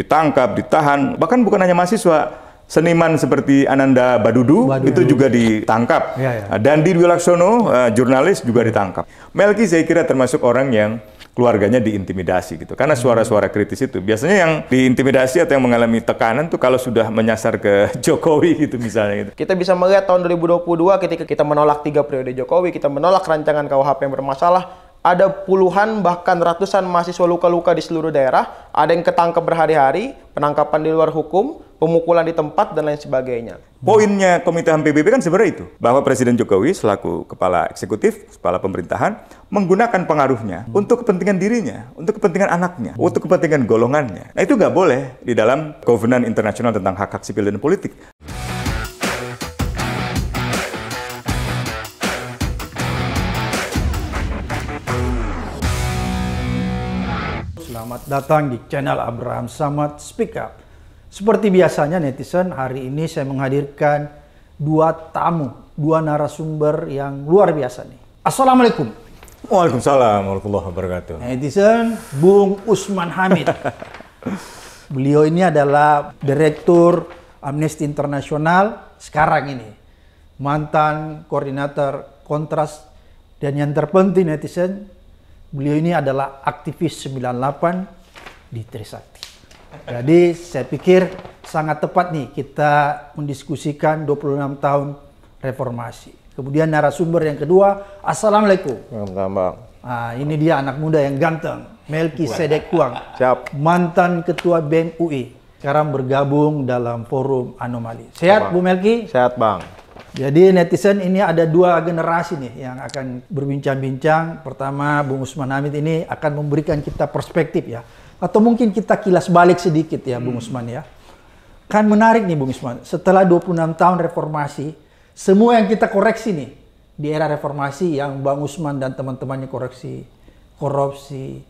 ditangkap, ditahan. Bahkan bukan hanya mahasiswa, seniman seperti Ananda Badudu, Badudu. itu juga ditangkap. Ya, ya. Ah, Dandi Wilaksono, uh, ah, jurnalis juga ditangkap. Melki saya kira termasuk orang yang keluarganya diintimidasi gitu. Karena suara-suara kritis itu biasanya yang diintimidasi atau yang mengalami tekanan tuh kalau sudah menyasar ke Jokowi gitu misalnya gitu. Kita bisa melihat tahun 2022 ketika kita menolak tiga periode Jokowi, kita menolak rancangan KUHP yang bermasalah, ada puluhan bahkan ratusan mahasiswa luka-luka di seluruh daerah, ada yang ketangkep berhari-hari, penangkapan di luar hukum, pemukulan di tempat dan lain sebagainya. Poinnya Komite HAM PBB kan sebenarnya itu, bahwa Presiden Jokowi selaku kepala eksekutif, kepala pemerintahan menggunakan pengaruhnya hmm. untuk kepentingan dirinya, untuk kepentingan anaknya, hmm. untuk kepentingan golongannya. Nah itu nggak boleh di dalam Covenant Internasional tentang hak-hak sipil dan politik. datang di channel Abraham Samad Speak Up. Seperti biasanya netizen, hari ini saya menghadirkan dua tamu, dua narasumber yang luar biasa nih. Assalamualaikum. Waalaikumsalam warahmatullahi wabarakatuh. Netizen, Bung Usman Hamid. Beliau ini adalah Direktur Amnesty Internasional sekarang ini. Mantan Koordinator Kontras dan yang terpenting netizen, beliau ini adalah aktivis 98 di Trisakti. Jadi saya pikir sangat tepat nih kita mendiskusikan 26 tahun reformasi. Kemudian narasumber yang kedua, Assalamualaikum. Bang. Nah, ini dia anak muda yang ganteng, Melki Sedekuang. Siap. mantan ketua BEM UI, sekarang bergabung dalam forum anomali. Sehat Bang. Bu Melki? Sehat Bang. Jadi netizen ini ada dua generasi nih yang akan berbincang-bincang. Pertama, Bung Usman Hamid ini akan memberikan kita perspektif ya atau mungkin kita kilas balik sedikit ya, Bung hmm. Usman ya. Kan menarik nih, Bung Usman. Setelah 26 tahun reformasi, semua yang kita koreksi nih di era reformasi yang Bang Usman dan teman-temannya koreksi korupsi,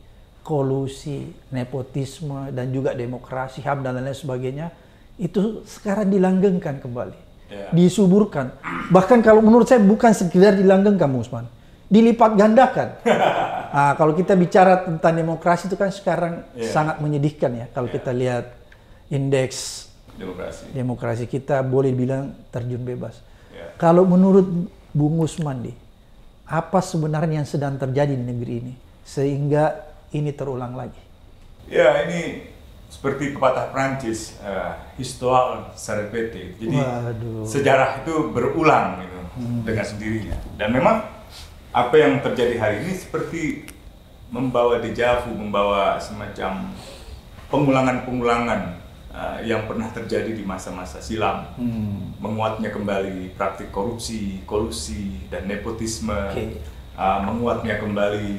kolusi, nepotisme dan juga demokrasi HAM dan lain-lain sebagainya itu sekarang dilanggengkan kembali. Yeah. Disuburkan. Bahkan kalau menurut saya bukan sekedar dilanggengkan Bung Usman dilipat gandakan. Nah, kalau kita bicara tentang demokrasi itu kan sekarang yeah. sangat menyedihkan ya. Kalau yeah. kita lihat indeks demokrasi. demokrasi kita boleh bilang terjun bebas. Yeah. Kalau menurut Bung Usman di apa sebenarnya yang sedang terjadi di negeri ini sehingga ini terulang lagi? Ya ini seperti pepatah Prancis, uh, histoire se Jadi Waduh. sejarah itu berulang gitu, hmm. dengan sendirinya. Dan memang apa yang terjadi hari ini seperti membawa dejavu, membawa semacam pengulangan-pengulangan uh, yang pernah terjadi di masa-masa silam. Hmm. Menguatnya kembali praktik korupsi, kolusi, dan nepotisme. Okay. Uh, eh, menguatnya kembali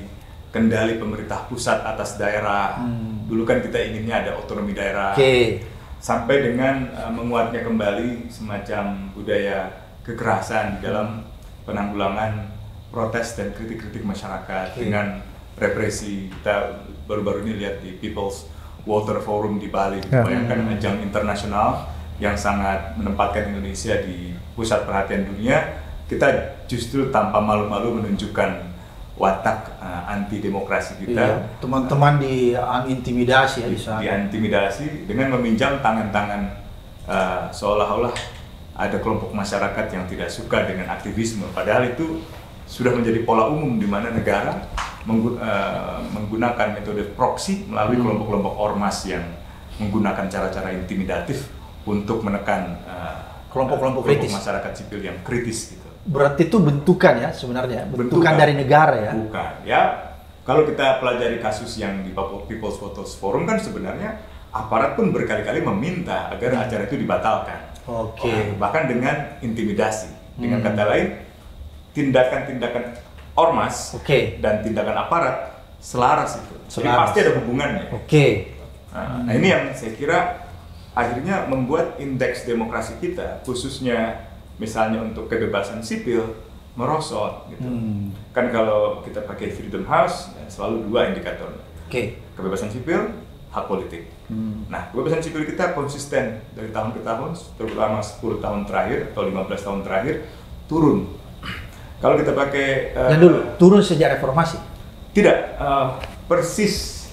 kendali pemerintah pusat atas daerah. Hmm. Dulu kan kita inginnya ada otonomi daerah. Okay. Sampai dengan uh, menguatnya kembali semacam budaya kekerasan di dalam penanggulangan protes dan kritik-kritik masyarakat okay. dengan represi kita baru-baru ini lihat di People's Water Forum di Bali yeah. bayangkan hmm. ajang internasional yang sangat menempatkan Indonesia di pusat perhatian dunia kita justru tanpa malu-malu menunjukkan watak uh, eh, anti demokrasi kita iya, teman-teman iya, uh, di intimidasi ya di dengan meminjam tangan-tangan uh, seolah-olah ada kelompok masyarakat yang tidak suka dengan aktivisme padahal itu sudah menjadi pola umum di mana negara menggu, uh, menggunakan metode proksi melalui hmm. kelompok-kelompok ormas yang menggunakan cara-cara intimidatif untuk menekan eh, kelompok-kelompok uh, kritis kelompok masyarakat sipil yang kritis gitu. Berarti itu bentukan ya sebenarnya, bentukan, bentukan dari negara ya. Bukan ya. Kalau kita pelajari kasus yang di People's Photos Forum kan sebenarnya aparat pun berkali-kali meminta agar hmm. acara itu dibatalkan. Oke. Okay. Bahkan dengan intimidasi. Dengan hmm. kata lain, tindakan-tindakan ormas okay. dan tindakan aparat selaras itu. Selaras. Jadi pasti ada hubungannya. Oke. Okay. Nah, nah, ini yang saya kira akhirnya membuat indeks demokrasi kita khususnya misalnya untuk kebebasan sipil merosot gitu. Hmm. Kan kalau kita pakai Freedom House ya, selalu dua indikator, Oke. Okay. Kebebasan sipil, hak politik. Hmm. Nah, kebebasan sipil kita konsisten dari tahun ke tahun, terutama 10 tahun terakhir atau 15 tahun terakhir turun kalau kita pakai uh, dulu turun sejak reformasi. Tidak, uh, persis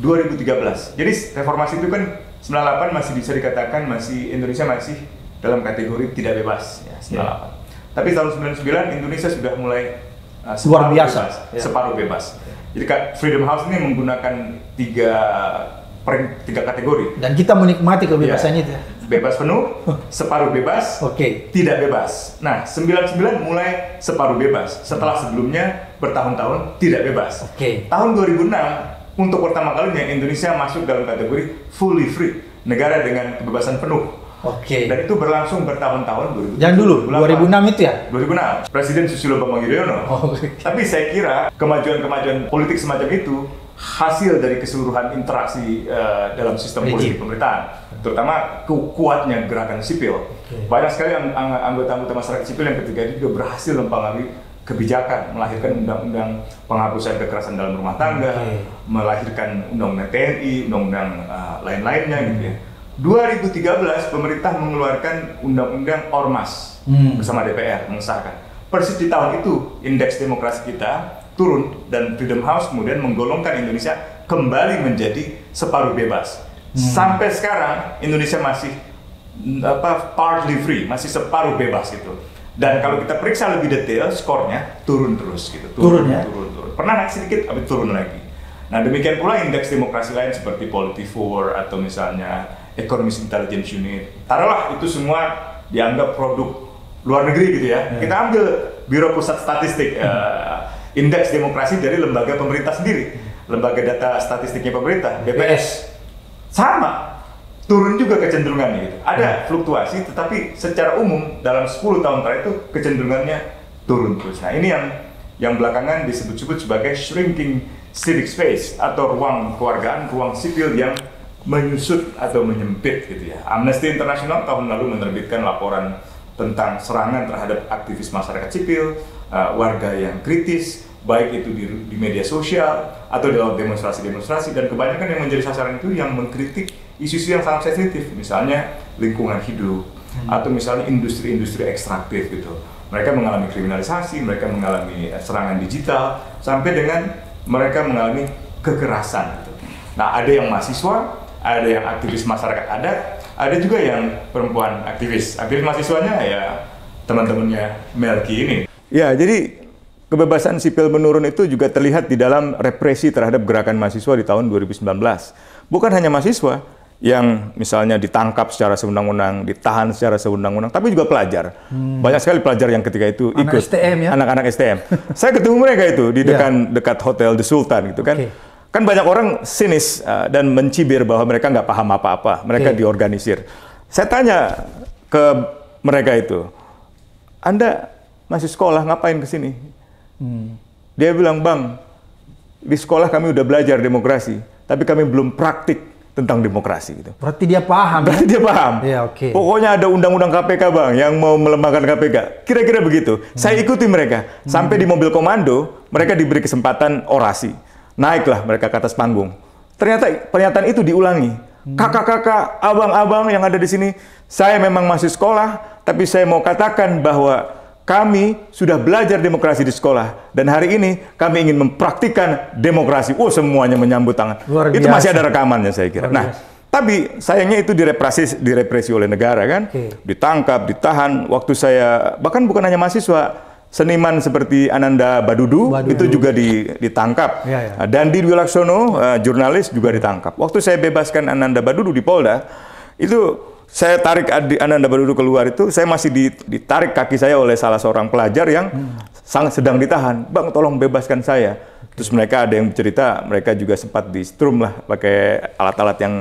2013. Jadi reformasi itu kan 98 masih bisa dikatakan masih Indonesia masih dalam kategori tidak bebas ya 98. Yeah. Tapi tahun 99 Indonesia sudah mulai uh, luar biasa bebas, yeah. separuh bebas. Jadi Freedom House ini menggunakan tiga tiga kategori dan kita menikmati kebebasan yeah. itu bebas penuh, separuh bebas, okay. tidak bebas. Nah, 99 mulai separuh bebas setelah hmm. sebelumnya bertahun-tahun tidak bebas. Oke. Okay. Tahun 2006 untuk pertama kalinya Indonesia masuk dalam kategori fully free, negara dengan kebebasan penuh. Oke. Okay. Dan itu berlangsung bertahun-tahun. Jangan dulu, 2008, 2006 itu ya? 2006, Presiden Susilo Bambang Yudhoyono. Oh, okay. Tapi saya kira kemajuan-kemajuan politik semacam itu hasil dari keseluruhan interaksi uh, dalam sistem politik pemerintahan, terutama kekuatnya kuatnya gerakan sipil. Okay. Banyak sekali anggota-anggota masyarakat sipil yang ketiga itu juga berhasil mempengaruhi kebijakan, melahirkan undang-undang penghapusan kekerasan dalam rumah tangga, okay. melahirkan undang-undang TNI, undang-undang uh, lain-lainnya hmm. gitu ya. 2013 pemerintah mengeluarkan undang-undang ormas hmm. bersama DPR mengesahkan. Persis di tahun itu indeks demokrasi kita turun dan Freedom House kemudian menggolongkan Indonesia kembali menjadi separuh bebas. Hmm. Sampai sekarang Indonesia masih mm, apa partly free, masih separuh bebas gitu. Dan kalau kita periksa lebih detail skornya turun terus gitu. Turun, turun ya. Turun, turun. Pernah naik sedikit tapi turun lagi. Nah, demikian pula indeks demokrasi lain seperti Polity Four atau misalnya Economist Intelligence Unit. Taruhlah itu semua dianggap produk luar negeri gitu ya. Hmm. Kita ambil Biro Pusat Statistik uh, indeks demokrasi dari lembaga pemerintah sendiri, lembaga data statistiknya pemerintah, BPS. Sama, turun juga kecenderungannya gitu. Ada hmm. fluktuasi, tetapi secara umum dalam 10 tahun terakhir itu kecenderungannya turun terus. Nah ini yang yang belakangan disebut-sebut sebagai shrinking civic space atau ruang keluargaan, ruang sipil yang menyusut atau menyempit gitu ya. Amnesty International tahun lalu menerbitkan laporan tentang serangan terhadap aktivis masyarakat sipil, uh, warga yang kritis, baik itu di, di media sosial atau dalam demonstrasi-demonstrasi dan kebanyakan yang menjadi sasaran itu yang mengkritik isu-isu yang sangat sensitif misalnya lingkungan hidup hmm. atau misalnya industri-industri ekstraktif gitu mereka mengalami kriminalisasi mereka mengalami eh, serangan digital sampai dengan mereka mengalami kekerasan gitu. nah ada yang mahasiswa ada yang aktivis masyarakat adat ada juga yang perempuan aktivis aktivis mahasiswanya ya teman-temannya Melki ini Ya, jadi kebebasan sipil menurun itu juga terlihat di dalam represi terhadap gerakan mahasiswa di tahun 2019. Bukan hanya mahasiswa yang misalnya ditangkap secara sewenang undang ditahan secara sewenang undang tapi juga pelajar. Hmm. Banyak sekali pelajar yang ketika itu ikut anak STM ya. Anak-anak STM. Saya ketemu mereka itu di ya. dekat yeah. dekat Hotel The Sultan gitu kan. Okay. Kan banyak orang sinis uh, dan mencibir bahwa mereka nggak paham apa-apa, mereka okay. diorganisir. Saya tanya ke mereka itu, Anda masih sekolah ngapain ke sini? Hmm. Dia bilang, "Bang, di sekolah kami udah belajar demokrasi, tapi kami belum praktik tentang demokrasi gitu." Berarti dia paham. Berarti ya? dia paham. Ya, Okay. Pokoknya ada undang-undang KPK, Bang, yang mau melemahkan KPK. Kira-kira begitu. Hmm. Saya ikuti mereka. Sampai hmm. di mobil komando, mereka diberi kesempatan orasi. Naiklah mereka ke atas panggung. Ternyata pernyataan itu diulangi hmm. kakak-kakak, abang-abang yang ada di sini, saya memang masih sekolah, tapi saya mau katakan bahwa kami sudah belajar demokrasi di sekolah dan hari ini kami ingin mempraktikkan demokrasi. Oh, semuanya menyambut tangan. Luar biasa. Itu masih ada rekamannya saya kira. Nah, tapi sayangnya itu direpresi direpresi oleh negara kan. Okay. Ditangkap, ditahan. Waktu saya bahkan bukan hanya mahasiswa, seniman seperti Ananda Badudu, Badudu. itu juga di, ditangkap. Ya, ya. Ah, di Wilaksono, uh, ah, jurnalis juga ditangkap. Waktu saya bebaskan Ananda Badudu di Polda, itu saya tarik adik Ananda Badudu keluar itu, saya masih ditarik kaki saya oleh salah seorang pelajar yang hmm. sangat sedang ditahan. Bang, tolong bebaskan saya. Terus mereka ada yang bercerita, mereka juga sempat di strum lah pakai alat-alat yang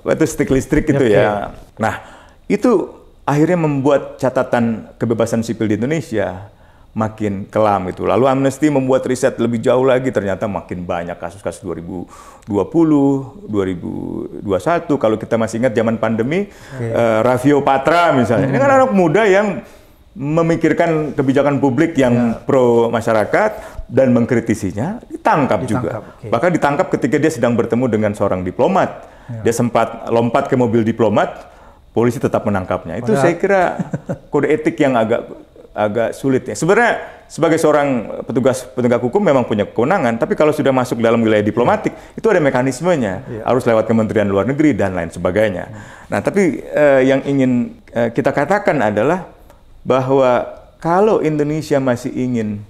apa itu stick listrik gitu okay. ya. Nah, itu akhirnya membuat catatan kebebasan sipil di Indonesia makin kelam itu. Lalu Amnesty membuat riset lebih jauh lagi, ternyata makin banyak kasus-kasus 2020, 2021. Kalau kita masih ingat zaman pandemi, okay. uh, eh, Ravio Patra misalnya, hmm. ini kan hmm. anak muda yang memikirkan kebijakan publik yang ya. pro masyarakat dan mengkritisinya ditangkap, ditangkap juga. Okay. Bahkan ditangkap ketika dia sedang bertemu dengan seorang diplomat. Ya. Dia sempat lompat ke mobil diplomat, polisi tetap menangkapnya. Itu Padahal. saya kira kode etik yang agak agak sulit ya. Sebenarnya sebagai seorang petugas penegak hukum memang punya kewenangan, tapi kalau sudah masuk dalam wilayah diplomatik yeah. itu ada mekanismenya, yeah. harus lewat Kementerian Luar Negeri dan lain sebagainya. Yeah. Nah, tapi eh, yang ingin eh, kita katakan adalah bahwa kalau Indonesia masih ingin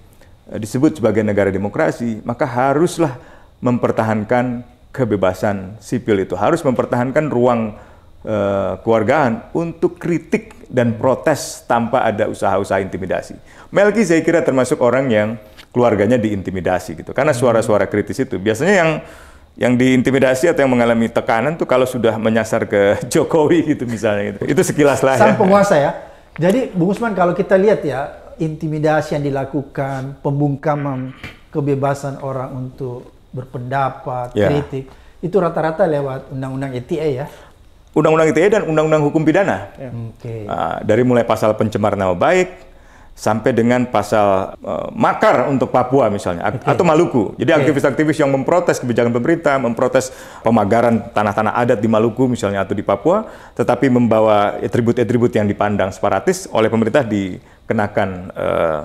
eh, disebut sebagai negara demokrasi, maka haruslah mempertahankan kebebasan sipil itu, harus mempertahankan ruang Eh, keluargaan untuk kritik dan protes tanpa ada usaha-usaha intimidasi. Melki saya kira termasuk orang yang keluarganya diintimidasi gitu. Karena hmm. suara-suara kritis itu biasanya yang yang diintimidasi atau yang mengalami tekanan tuh kalau sudah menyasar ke Jokowi gitu misalnya gitu. Itu sekilas lah. Ya. Sang ya. penguasa ya. Jadi Bung Usman kalau kita lihat ya intimidasi yang dilakukan, pembungkaman kebebasan orang untuk berpendapat, yeah. kritik itu rata-rata lewat undang-undang ETA ya. Undang-Undang ITE dan Undang-Undang Hukum Pidana. Ya. Okay. Uh, dari mulai pasal pencemar nama baik sampai dengan pasal uh, makar untuk Papua misalnya okay. atau Maluku. Jadi aktivis-aktivis okay. yang memprotes kebijakan pemerintah, memprotes pemagaran tanah-tanah adat di Maluku misalnya atau di Papua, tetapi membawa atribut-atribut yang dipandang separatis oleh pemerintah dikenakan uh,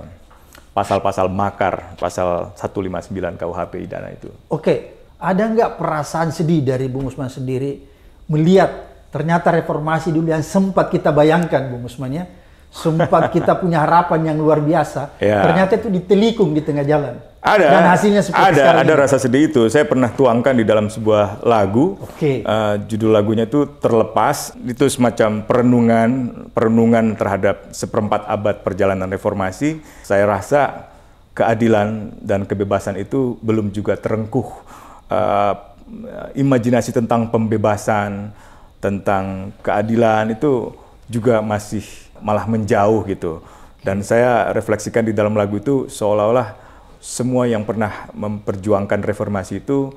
pasal-pasal makar, pasal 159 KUHP pidana itu. Oke, ada nggak perasaan sedih dari Bung Usman sendiri melihat Ternyata reformasi dulu yang sempat kita bayangkan, Bung Usman ya, sempat kita punya harapan yang luar biasa, ya. ternyata itu ditelikung di tengah jalan. Ada. Dan hasilnya seperti ada, sekarang. Ada ini. rasa sedih itu. Saya pernah tuangkan di dalam sebuah lagu. Oke. Okay. Uh, eh, judul lagunya itu terlepas. Itu semacam perenungan, perenungan terhadap seperempat abad perjalanan reformasi. Saya rasa keadilan dan kebebasan itu belum juga terengkuh. Uh, eh, imajinasi tentang pembebasan tentang keadilan itu juga masih malah menjauh gitu. Dan saya refleksikan di dalam lagu itu seolah-olah semua yang pernah memperjuangkan reformasi itu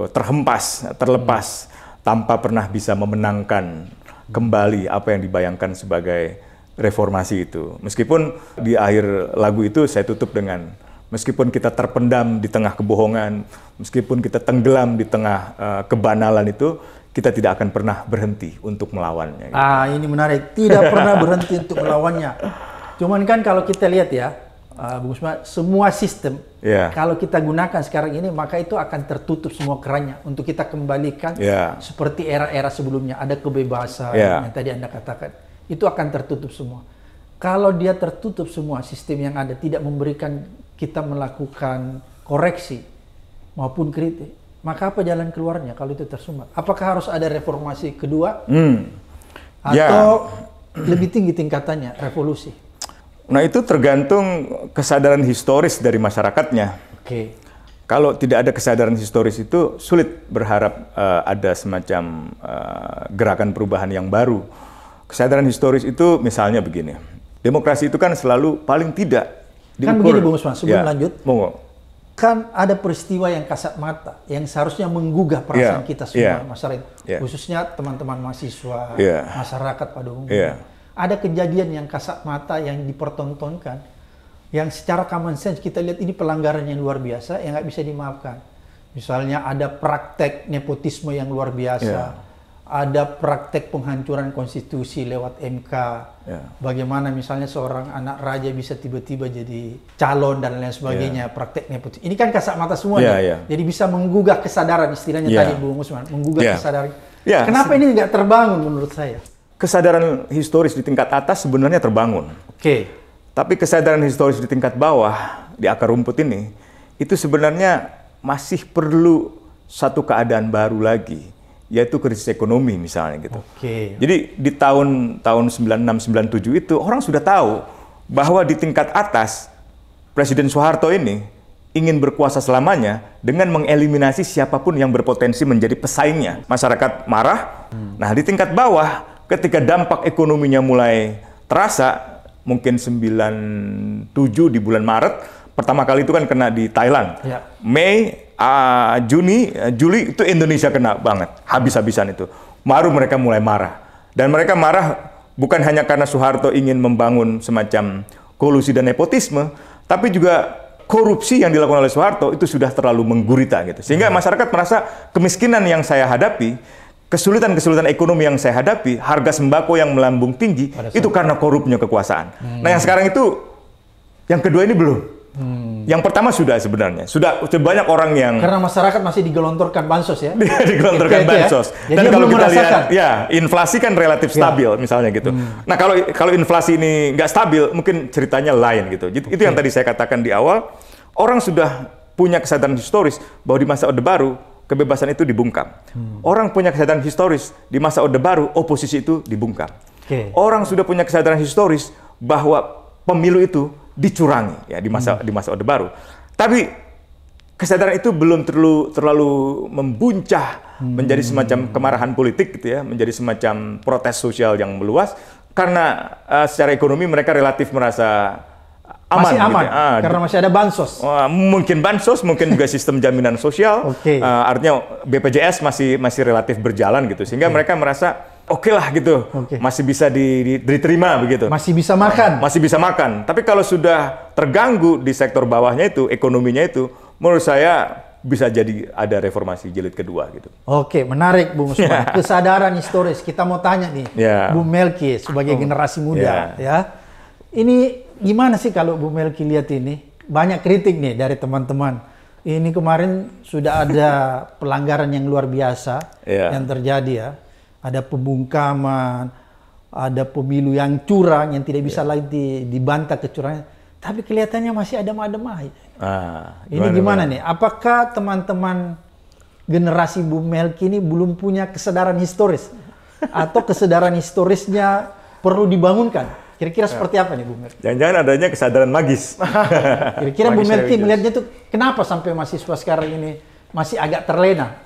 eh, terhempas, terlepas tanpa pernah bisa memenangkan kembali apa yang dibayangkan sebagai reformasi itu. Meskipun di akhir lagu itu saya tutup dengan meskipun kita terpendam di tengah kebohongan, meskipun kita tenggelam di tengah uh, kebanalan itu, kita tidak akan pernah berhenti untuk melawannya. Gitu. Ah, ini menarik. Tidak pernah berhenti untuk melawannya. Cuman kan kalau kita lihat ya, uh, Bung Usman, semua sistem yeah. kalau kita gunakan sekarang ini maka itu akan tertutup semua kerannya untuk kita kembalikan yeah. seperti era-era sebelumnya ada kebebasan yeah. yang tadi Anda katakan. Itu akan tertutup semua. Kalau dia tertutup semua sistem yang ada tidak memberikan kita melakukan koreksi maupun kritik maka apa jalan keluarnya kalau itu tersumbat? Apakah harus ada reformasi kedua? Hmm. Ya. Atau ya. lebih tinggi tingkatannya, revolusi? Nah itu tergantung kesadaran historis dari masyarakatnya. Oke. Okay. Kalau tidak ada kesadaran historis itu sulit berharap uh, ada semacam uh, gerakan perubahan yang baru. Kesadaran historis itu misalnya begini, demokrasi itu kan selalu paling tidak diukur. Kan begini Bung Usman, sebelum ya, lanjut, monggo kan ada peristiwa yang kasat mata yang seharusnya menggugah perasaan yeah. kita semua yeah. masyarakat yeah. khususnya teman-teman mahasiswa yeah. masyarakat pada umumnya yeah. ada kejadian yang kasat mata yang dipertontonkan yang secara common sense kita lihat ini pelanggaran yang luar biasa yang nggak bisa dimaafkan misalnya ada praktek nepotisme yang luar biasa yeah ada praktek penghancuran konstitusi lewat MK. Ya. Bagaimana misalnya seorang anak raja bisa tiba-tiba jadi calon dan lain sebagainya, ya. prakteknya putih. Ini kan kasat mata semua ya, nih. Ya. Jadi bisa menggugah kesadaran istilahnya ya. tadi Bu Usman, menggugah ya. kesadaran. Ya. Kenapa ini tidak terbangun menurut saya? Kesadaran historis di tingkat atas sebenarnya terbangun. Oke. Okay. Tapi kesadaran historis di tingkat bawah di akar rumput ini itu sebenarnya masih perlu satu keadaan baru lagi yaitu krisis ekonomi misalnya gitu. Oke. Jadi di tahun tahun 9697 itu orang sudah tahu bahwa di tingkat atas Presiden Soeharto ini ingin berkuasa selamanya dengan mengeliminasi siapapun yang berpotensi menjadi pesaingnya. Masyarakat marah. Hmm. Nah, di tingkat bawah ketika dampak ekonominya mulai terasa mungkin 97 di bulan Maret pertama kali itu kan kena di Thailand. Ya. Mei uh, Juni, uh, Juli itu Indonesia kena banget, habis-habisan itu. Baru mereka mulai marah. Dan mereka marah bukan hanya karena Soeharto ingin membangun semacam kolusi dan nepotisme, tapi juga korupsi yang dilakukan oleh Soeharto itu sudah terlalu menggurita gitu. Sehingga hmm. masyarakat merasa kemiskinan yang saya hadapi, kesulitan-kesulitan ekonomi yang saya hadapi, harga sembako yang melambung tinggi, itu karena korupnya kekuasaan. Hmm. Nah yang hmm. sekarang itu, yang kedua ini belum Hmm. Yang pertama sudah sebenarnya, sudah banyak orang yang karena masyarakat masih digelontorkan bansos ya. digelontorkan itu, ya, ya. bansos. Ya? Dan Jadi kalau kita merasakan. lihat ya, inflasi kan relatif ya. stabil misalnya gitu. Hmm. Nah, kalau kalau inflasi ini nggak stabil, mungkin ceritanya lain gitu. Itu okay. yang tadi saya katakan di awal, orang sudah punya kesadaran historis bahwa di masa Orde Baru kebebasan itu dibungkam. Hmm. Orang punya kesadaran historis di masa Orde Baru oposisi itu dibungkam. Okay. Orang sudah punya kesadaran historis bahwa pemilu itu dicurangi ya di masa hmm. di masa Orde Baru. Tapi kesadaran itu belum terlalu terlalu membuncah hmm. menjadi semacam kemarahan politik gitu ya, menjadi semacam protes sosial yang meluas karena uh, secara ekonomi mereka relatif merasa aman, masih gitu aman gitu. ah, karena masih ada bansos. Uh, mungkin bansos, mungkin juga sistem jaminan sosial. okay. uh, artinya BPJS masih masih relatif berjalan gitu, sehingga okay. mereka merasa Gitu. oke okay lah gitu, okay. masih bisa di, di, diterima begitu. Masih bisa makan. Masih bisa makan. Tapi kalau sudah terganggu di sektor bawahnya itu, ekonominya itu, menurut saya bisa jadi ada reformasi jilid kedua gitu. Oke, menarik Bung Usman. Yeah. Kesadaran historis kita mau tanya nih, yeah. Bu Melki sebagai oh, generasi muda yeah. ya. Ini gimana sih kalau Bu Melki lihat ini? Banyak kritik nih dari teman-teman. Ini kemarin sudah ada pelanggaran yang luar biasa yeah. yang terjadi ya ada pembungkaman, ada pemilu yang curang yang tidak bisa yeah. lagi dibantah kecurangan. Tapi kelihatannya masih ada adem Ah, ini gimana, nih? Apakah teman-teman generasi Bu Melki ini belum punya kesadaran historis atau kesadaran historisnya perlu dibangunkan? Kira-kira ya. seperti apa nih Bu Melki? Jangan-jangan adanya kesadaran magis. Kira-kira Bu Melki melihatnya tuh kenapa sampai mahasiswa sekarang ini masih agak terlena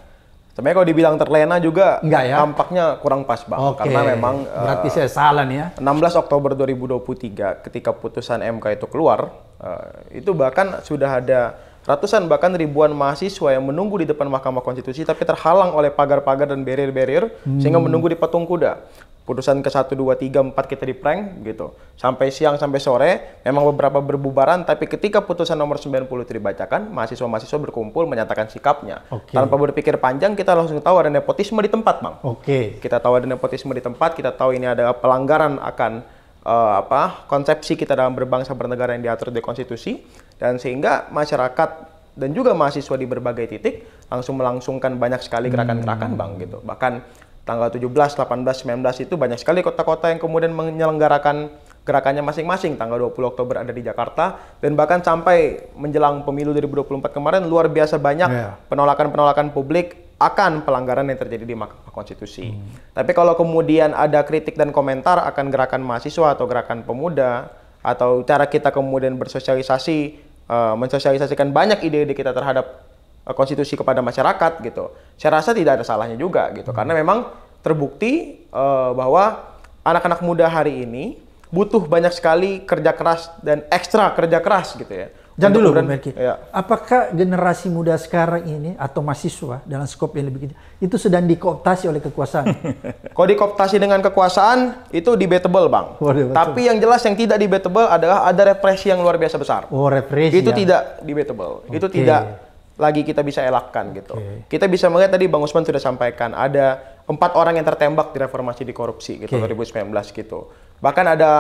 Sebenarnya kalau dibilang terlena juga Enggak ya? tampaknya kurang pas bang, Oke. karena memang berarti uh, eh, saya salah nih ya. 16 Oktober 2023 ketika putusan MK itu keluar, uh, itu bahkan sudah ada ratusan bahkan ribuan mahasiswa yang menunggu di depan Mahkamah Konstitusi tapi terhalang oleh pagar-pagar dan barrier-barrier hmm. sehingga menunggu di patung kuda putusan ke 1, 2, 3, 4 kita di prank gitu. Sampai siang, sampai sore, memang beberapa berbubaran, tapi ketika putusan nomor 90 itu dibacakan, mahasiswa-mahasiswa berkumpul menyatakan sikapnya. Okay. Tanpa berpikir panjang, kita langsung tahu ada nepotisme di tempat, Bang. Oke. Okay. Kita tahu ada nepotisme di tempat, kita tahu ini ada pelanggaran akan uh, apa konsepsi kita dalam berbangsa bernegara yang diatur di konstitusi dan sehingga masyarakat dan juga mahasiswa di berbagai titik langsung melangsungkan banyak sekali gerakan-gerakan hmm. bang gitu bahkan tanggal 17, 18, 19 itu banyak sekali kota-kota yang kemudian menyelenggarakan gerakannya masing-masing. Tanggal 20 Oktober ada di Jakarta dan bahkan sampai menjelang pemilu 2024 kemarin luar biasa banyak iya. penolakan-penolakan yeah. publik akan pelanggaran yang terjadi di Mahkamah Konstitusi. Hmm. Tapi kalau kemudian ada kritik dan komentar akan gerakan mahasiswa atau gerakan pemuda atau cara kita kemudian bersosialisasi, uh, mensosialisasikan banyak ide-ide kita terhadap Eh, konstitusi kepada masyarakat gitu. Saya rasa tidak ada salahnya juga gitu karena memang terbukti uh, bahwa anak-anak muda hari ini butuh banyak sekali kerja keras dan ekstra kerja keras gitu ya. Jangan dulu Merki. Ya. Apakah generasi muda sekarang ini atau mahasiswa dalam skop yang lebih kecil itu sedang dikooptasi oleh kekuasaan? Kalau dikooptasi dengan kekuasaan itu debatable, Bang. Waduh, Tapi yang jelas yang tidak debatable adalah ada represi yang luar biasa besar. Oh, represi. Itu ya. tidak debatable. Okay. Itu tidak lagi kita bisa elakkan gitu. Okay. Kita bisa melihat tadi Bang Usman sudah sampaikan ada empat orang yang tertembak di reformasi di korupsi gitu okay. 2019 gitu. Bahkan ada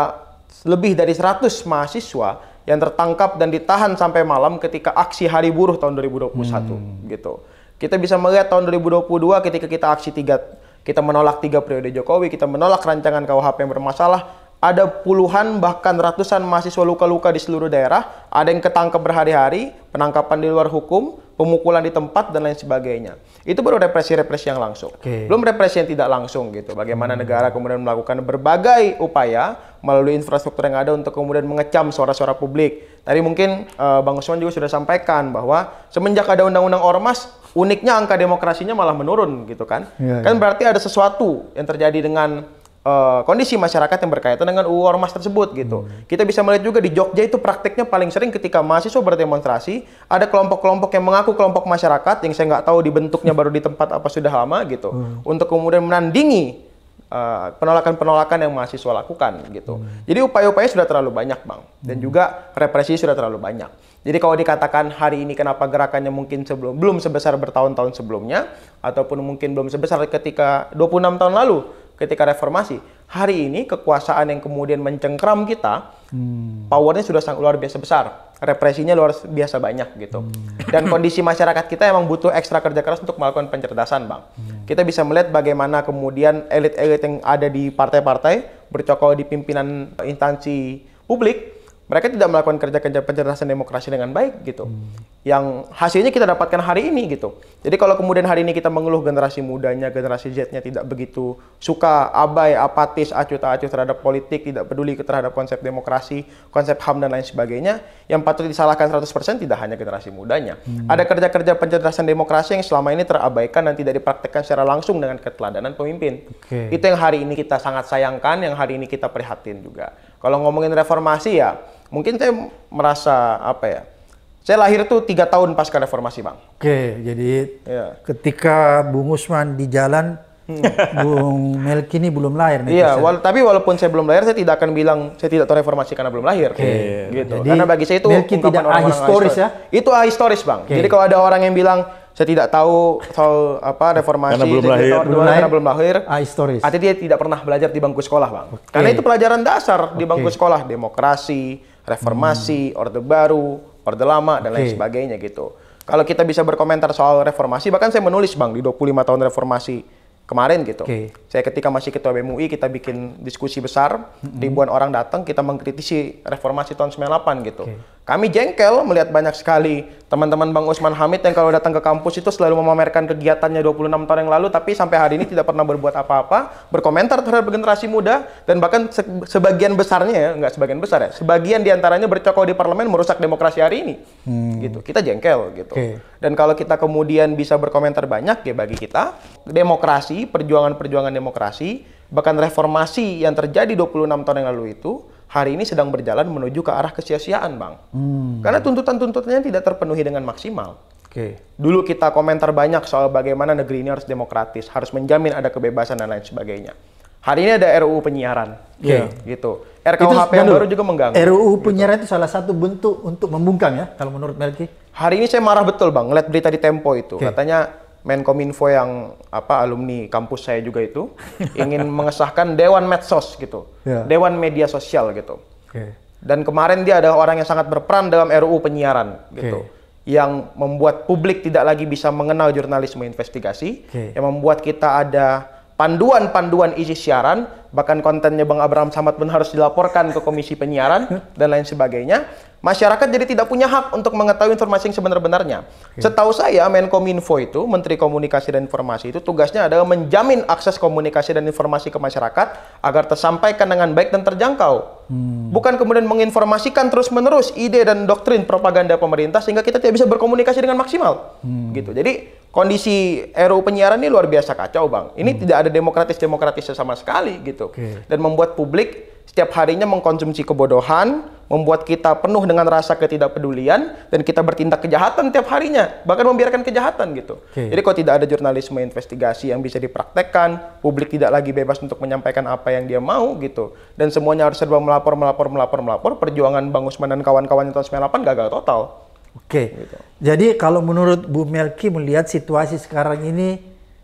lebih dari 100 mahasiswa yang tertangkap dan ditahan sampai malam ketika aksi Hari Buruh tahun 2021 hmm. gitu. Kita bisa melihat tahun 2022 ketika kita aksi tiga kita menolak tiga periode Jokowi, kita menolak rancangan KUHP yang bermasalah, ada puluhan bahkan ratusan mahasiswa luka-luka di seluruh daerah, ada yang ketangkep berhari-hari, penangkapan di luar hukum, pemukulan di tempat dan lain sebagainya. Itu baru represi-represi yang langsung. Okay. Belum represi yang tidak langsung gitu. Bagaimana hmm. negara kemudian melakukan berbagai upaya melalui infrastruktur yang ada untuk kemudian mengecam suara-suara publik. Tadi mungkin uh, Bang Usman juga sudah sampaikan bahwa semenjak ada undang-undang ormas, uniknya angka demokrasinya malah menurun gitu kan. Yeah, kan yeah. berarti ada sesuatu yang terjadi dengan Eh, kondisi masyarakat yang berkaitan dengan UU ormas tersebut gitu. Hmm. Kita bisa melihat juga di Jogja itu prakteknya paling sering ketika mahasiswa berdemonstrasi ada kelompok-kelompok yang mengaku kelompok masyarakat yang saya nggak tahu dibentuknya baru di tempat apa sudah lama gitu hmm. untuk kemudian menandingi eh, penolakan-penolakan uh, yang mahasiswa lakukan gitu. Hmm. Jadi upaya-upaya sudah terlalu banyak bang, dan hmm. juga represi sudah terlalu banyak. Jadi kalau dikatakan hari ini kenapa gerakannya mungkin sebelum belum sebesar bertahun-tahun sebelumnya, ataupun mungkin belum sebesar ketika 26 tahun lalu, ketika reformasi, hari ini kekuasaan yang kemudian mencengkram kita, hmm. powernya sudah sangat luar biasa besar, represinya luar biasa banyak gitu. Hmm. Dan kondisi masyarakat kita emang butuh ekstra kerja keras untuk melakukan pencerdasan, Bang. Hmm. Kita bisa melihat bagaimana kemudian elit-elit yang ada di partai-partai bercokol di pimpinan instansi publik mereka tidak melakukan kerja-kerja pencerdasan demokrasi dengan baik gitu. Hmm. Yang hasilnya kita dapatkan hari ini gitu. Jadi kalau kemudian hari ini kita mengeluh generasi mudanya, generasi Z-nya tidak begitu suka, abai, apatis, acuh-acuh tak terhadap politik, tidak peduli terhadap konsep demokrasi, konsep HAM dan lain sebagainya, yang patut disalahkan 100% tidak hanya generasi mudanya. Hmm. Ada kerja-kerja pencerdasan demokrasi yang selama ini terabaikan dan tidak dipraktekkan secara langsung dengan keteladanan pemimpin. Okay. Itu yang hari ini kita sangat sayangkan, yang hari ini kita prihatin juga. Kalau ngomongin reformasi ya mungkin saya merasa apa ya? Saya lahir tuh tiga tahun pasca reformasi, bang. Oke, jadi ya. ketika Bung Usman di jalan, hmm. Bung Melki ini belum lahir. Nih, iya, wala tapi walaupun saya belum lahir, saya tidak akan bilang saya tidak tahu reformasi karena belum lahir. Oke. Iya. Gitu. Jadi, karena bagi saya itu Melki tidak orang -orang ahistoris ya? Itu ahistoris, bang. Oke. Jadi kalau ada orang yang bilang saya tidak tahu soal apa reformasi karena belum lahir, tahu, belum lahir. karena belum lahir. Ahistoris. Artinya dia tidak pernah belajar di bangku sekolah, bang. Oke. Karena itu pelajaran dasar Oke. di bangku sekolah, demokrasi reformasi, hmm. orde baru, orde lama dan okay. lain sebagainya gitu. Kalau kita bisa berkomentar soal reformasi, bahkan saya menulis Bang di 25 tahun reformasi kemarin gitu. Okay. Saya ketika masih ketua BMUI kita bikin diskusi besar, mm -hmm. ribuan orang datang kita mengkritisi reformasi tahun 98 gitu. Okay kami jengkel melihat banyak sekali teman-teman Bang Usman Hamid yang kalau datang ke kampus itu selalu memamerkan kegiatannya 26 tahun yang lalu tapi sampai hari ini tidak pernah berbuat apa-apa, berkomentar terhadap generasi muda dan bahkan se sebagian besarnya ya, nggak sebagian besar ya, sebagian diantaranya bercokok di parlemen merusak demokrasi hari ini. Hmm. Gitu. Kita jengkel gitu. Okay. Dan kalau kita kemudian bisa berkomentar banyak ya bagi kita demokrasi, perjuangan-perjuangan demokrasi, bahkan reformasi yang terjadi 26 tahun yang lalu itu hari ini sedang berjalan menuju ke arah kesia-siaan, Bang. Hmm. Karena tuntutan-tuntutannya tidak terpenuhi dengan maksimal. Oke. Okay. Dulu kita komentar banyak soal bagaimana negeri ini harus demokratis, harus menjamin ada kebebasan dan lain sebagainya. Hari ini ada RUU penyiaran. Iya. Okay. Gitu. RKUHP itu, yang baru juga mengganggu. RUU gitu. penyiaran gitu. itu salah satu bentuk untuk membungkam ya, kalau menurut Melki. Hari ini saya marah betul, Bang, ngeliat berita di Tempo itu. Okay. Katanya Menkominfo yang apa alumni kampus saya juga itu ingin mengesahkan dewan medsos gitu, yeah. dewan media sosial gitu. Okay. Dan kemarin dia adalah orang yang sangat berperan dalam RUU penyiaran gitu, yang membuat publik tidak lagi bisa mengenal jurnalisme investigasi, okay. yang membuat kita ada panduan-panduan isi siaran, bahkan kontennya Bang Abraham Samad pun harus dilaporkan ke komisi penyiaran dan lain sebagainya masyarakat jadi tidak punya hak untuk mengetahui informasi yang sebenar-benarnya. Okay. Setahu saya Menkominfo itu, Menteri Komunikasi dan Informasi itu tugasnya adalah menjamin akses komunikasi dan informasi ke masyarakat agar tersampaikan dengan baik dan terjangkau. Hmm. Bukan kemudian menginformasikan terus-menerus ide dan doktrin propaganda pemerintah sehingga kita tidak bisa berkomunikasi dengan maksimal. Hmm. Gitu. Jadi kondisi RU penyiaran ini luar biasa kacau bang. Ini hmm. tidak ada demokratis demokratisnya sama sekali gitu. Okay. Dan membuat publik setiap harinya mengkonsumsi kebodohan, membuat kita penuh dengan rasa ketidakpedulian dan kita bertindak kejahatan tiap harinya, bahkan membiarkan kejahatan gitu. Okay. Jadi kalau tidak ada jurnalisme investigasi yang bisa dipraktekkan, publik tidak lagi bebas untuk menyampaikan apa yang dia mau gitu. Dan semuanya harus serba melapor, melapor, melapor, melapor. Perjuangan Bang Usman dan kawan-kawan tahun 98 gagal total. Oke. Okay. Gitu. Jadi kalau menurut Bu Melki melihat situasi sekarang ini,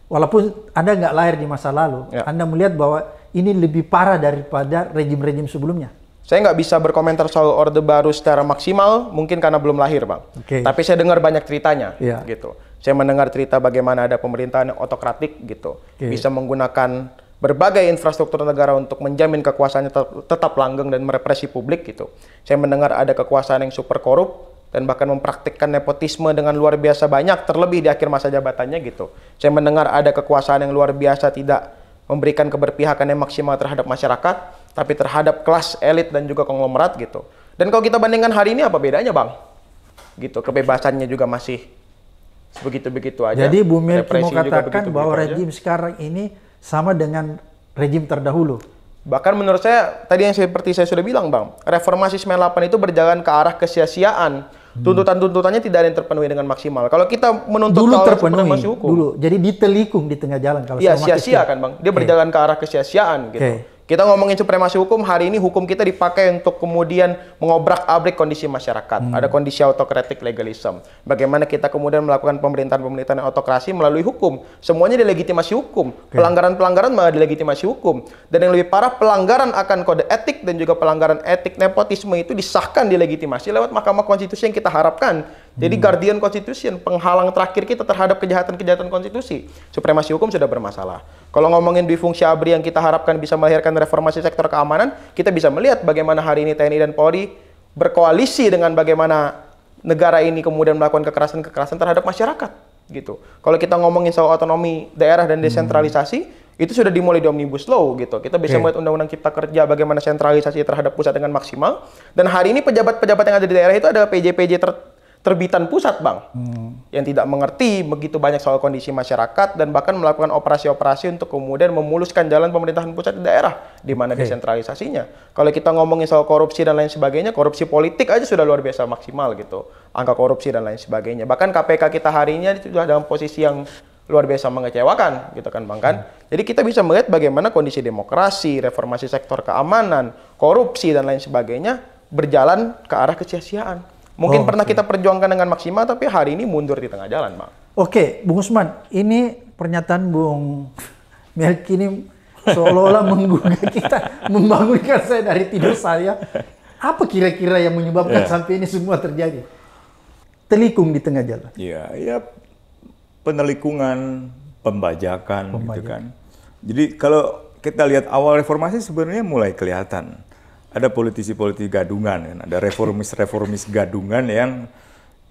walaupun Anda nggak lahir di masa lalu, ya. Anda melihat bahwa ini lebih parah daripada rejim-rejim sebelumnya. Saya nggak bisa berkomentar soal Orde Baru secara maksimal, mungkin karena belum lahir, Bang. Okay. Tapi saya dengar banyak ceritanya, ya. gitu. Saya mendengar cerita bagaimana ada pemerintahan otokratik, gitu. Okay. Bisa menggunakan berbagai infrastruktur negara untuk menjamin kekuasaannya tetap langgeng dan merepresi publik, gitu. Saya mendengar ada kekuasaan yang super korup, dan bahkan mempraktikkan nepotisme dengan luar biasa banyak terlebih di akhir masa jabatannya gitu. Saya mendengar ada kekuasaan yang luar biasa tidak memberikan keberpihakan yang maksimal terhadap masyarakat tapi terhadap kelas elit dan juga konglomerat gitu. Dan kalau kita bandingkan hari ini apa bedanya, Bang? Gitu, kebebasannya juga masih begitu-begitu aja. Jadi Bu Mirki mau katakan bahwa begitu rejim sekarang ini sama dengan rejim terdahulu. Bahkan menurut saya tadi yang seperti saya sudah bilang, Bang, reformasi 98 itu berjalan ke arah kesia-siaan Hmm. tuntutan-tuntutannya tidak ada yang terpenuhi dengan maksimal. Kalau kita menuntut dulu terpenuhi hukum. Dulu. Jadi ditelikung di tengah jalan kalau iya, sia-sia kan, Bang. Dia okay. berjalan ke arah kesia-siaan gitu. Okay. Kita ngomongin supremasi hukum, hari ini hukum kita dipakai untuk kemudian mengobrak-abrik kondisi masyarakat. Hmm. Ada kondisi autokratik legalisme. Bagaimana kita kemudian melakukan pemerintahan-pemerintahan yang otokrasi melalui hukum. Semuanya dilegitimasi hukum. Pelanggaran-pelanggaran okay. malah dilegitimasi hukum. Dan yang lebih parah, pelanggaran akan kode etik dan juga pelanggaran etik nepotisme itu disahkan dilegitimasi lewat Mahkamah Konstitusi yang kita harapkan jadi hmm. guardian constitution, penghalang terakhir kita terhadap kejahatan-kejahatan konstitusi. Supremasi hukum sudah bermasalah. Kalau ngomongin di fungsi ABRI yang kita harapkan bisa melahirkan reformasi sektor keamanan, kita bisa melihat bagaimana hari ini TNI dan Polri berkoalisi dengan bagaimana negara ini kemudian melakukan kekerasan-kekerasan terhadap masyarakat gitu. Kalau kita ngomongin soal otonomi daerah dan hmm. desentralisasi, hmm. itu sudah dimulai di Omnibus Law gitu. Kita bisa okay. melihat Undang-Undang Cipta Kerja bagaimana sentralisasi terhadap pusat dengan maksimal dan hari ini pejabat-pejabat yang ada di daerah itu adalah PJ-PJ ter terbitan pusat bang hmm. yang tidak mengerti begitu banyak soal kondisi masyarakat dan bahkan melakukan operasi-operasi untuk kemudian memuluskan jalan pemerintahan pusat di daerah di mana okay. desentralisasinya kalau kita ngomongin soal korupsi dan lain sebagainya korupsi politik aja sudah luar biasa maksimal gitu angka korupsi dan lain sebagainya bahkan KPK kita hari harinya sudah dalam posisi yang luar biasa mengecewakan gitu kan bang kan hmm. jadi kita bisa melihat bagaimana kondisi demokrasi reformasi sektor keamanan korupsi dan lain sebagainya berjalan ke arah kesia-siaan Mungkin oh, pernah okay. kita perjuangkan dengan maksimal, tapi hari ini mundur di tengah jalan, Bang. Oke, okay, Bung Usman, ini pernyataan Bung Melki ini seolah-olah menggugah kita, membangunkan saya dari tidur saya. Apa kira-kira yang menyebabkan yeah. sampai ini semua terjadi? Telikung di tengah jalan. Iya, ya penelikungan, pembajakan, gitu pembajakan gitu kan. Jadi kalau kita lihat awal reformasi sebenarnya mulai kelihatan ada politisi-politisi gadungan kan. ada reformis-reformis gadungan yang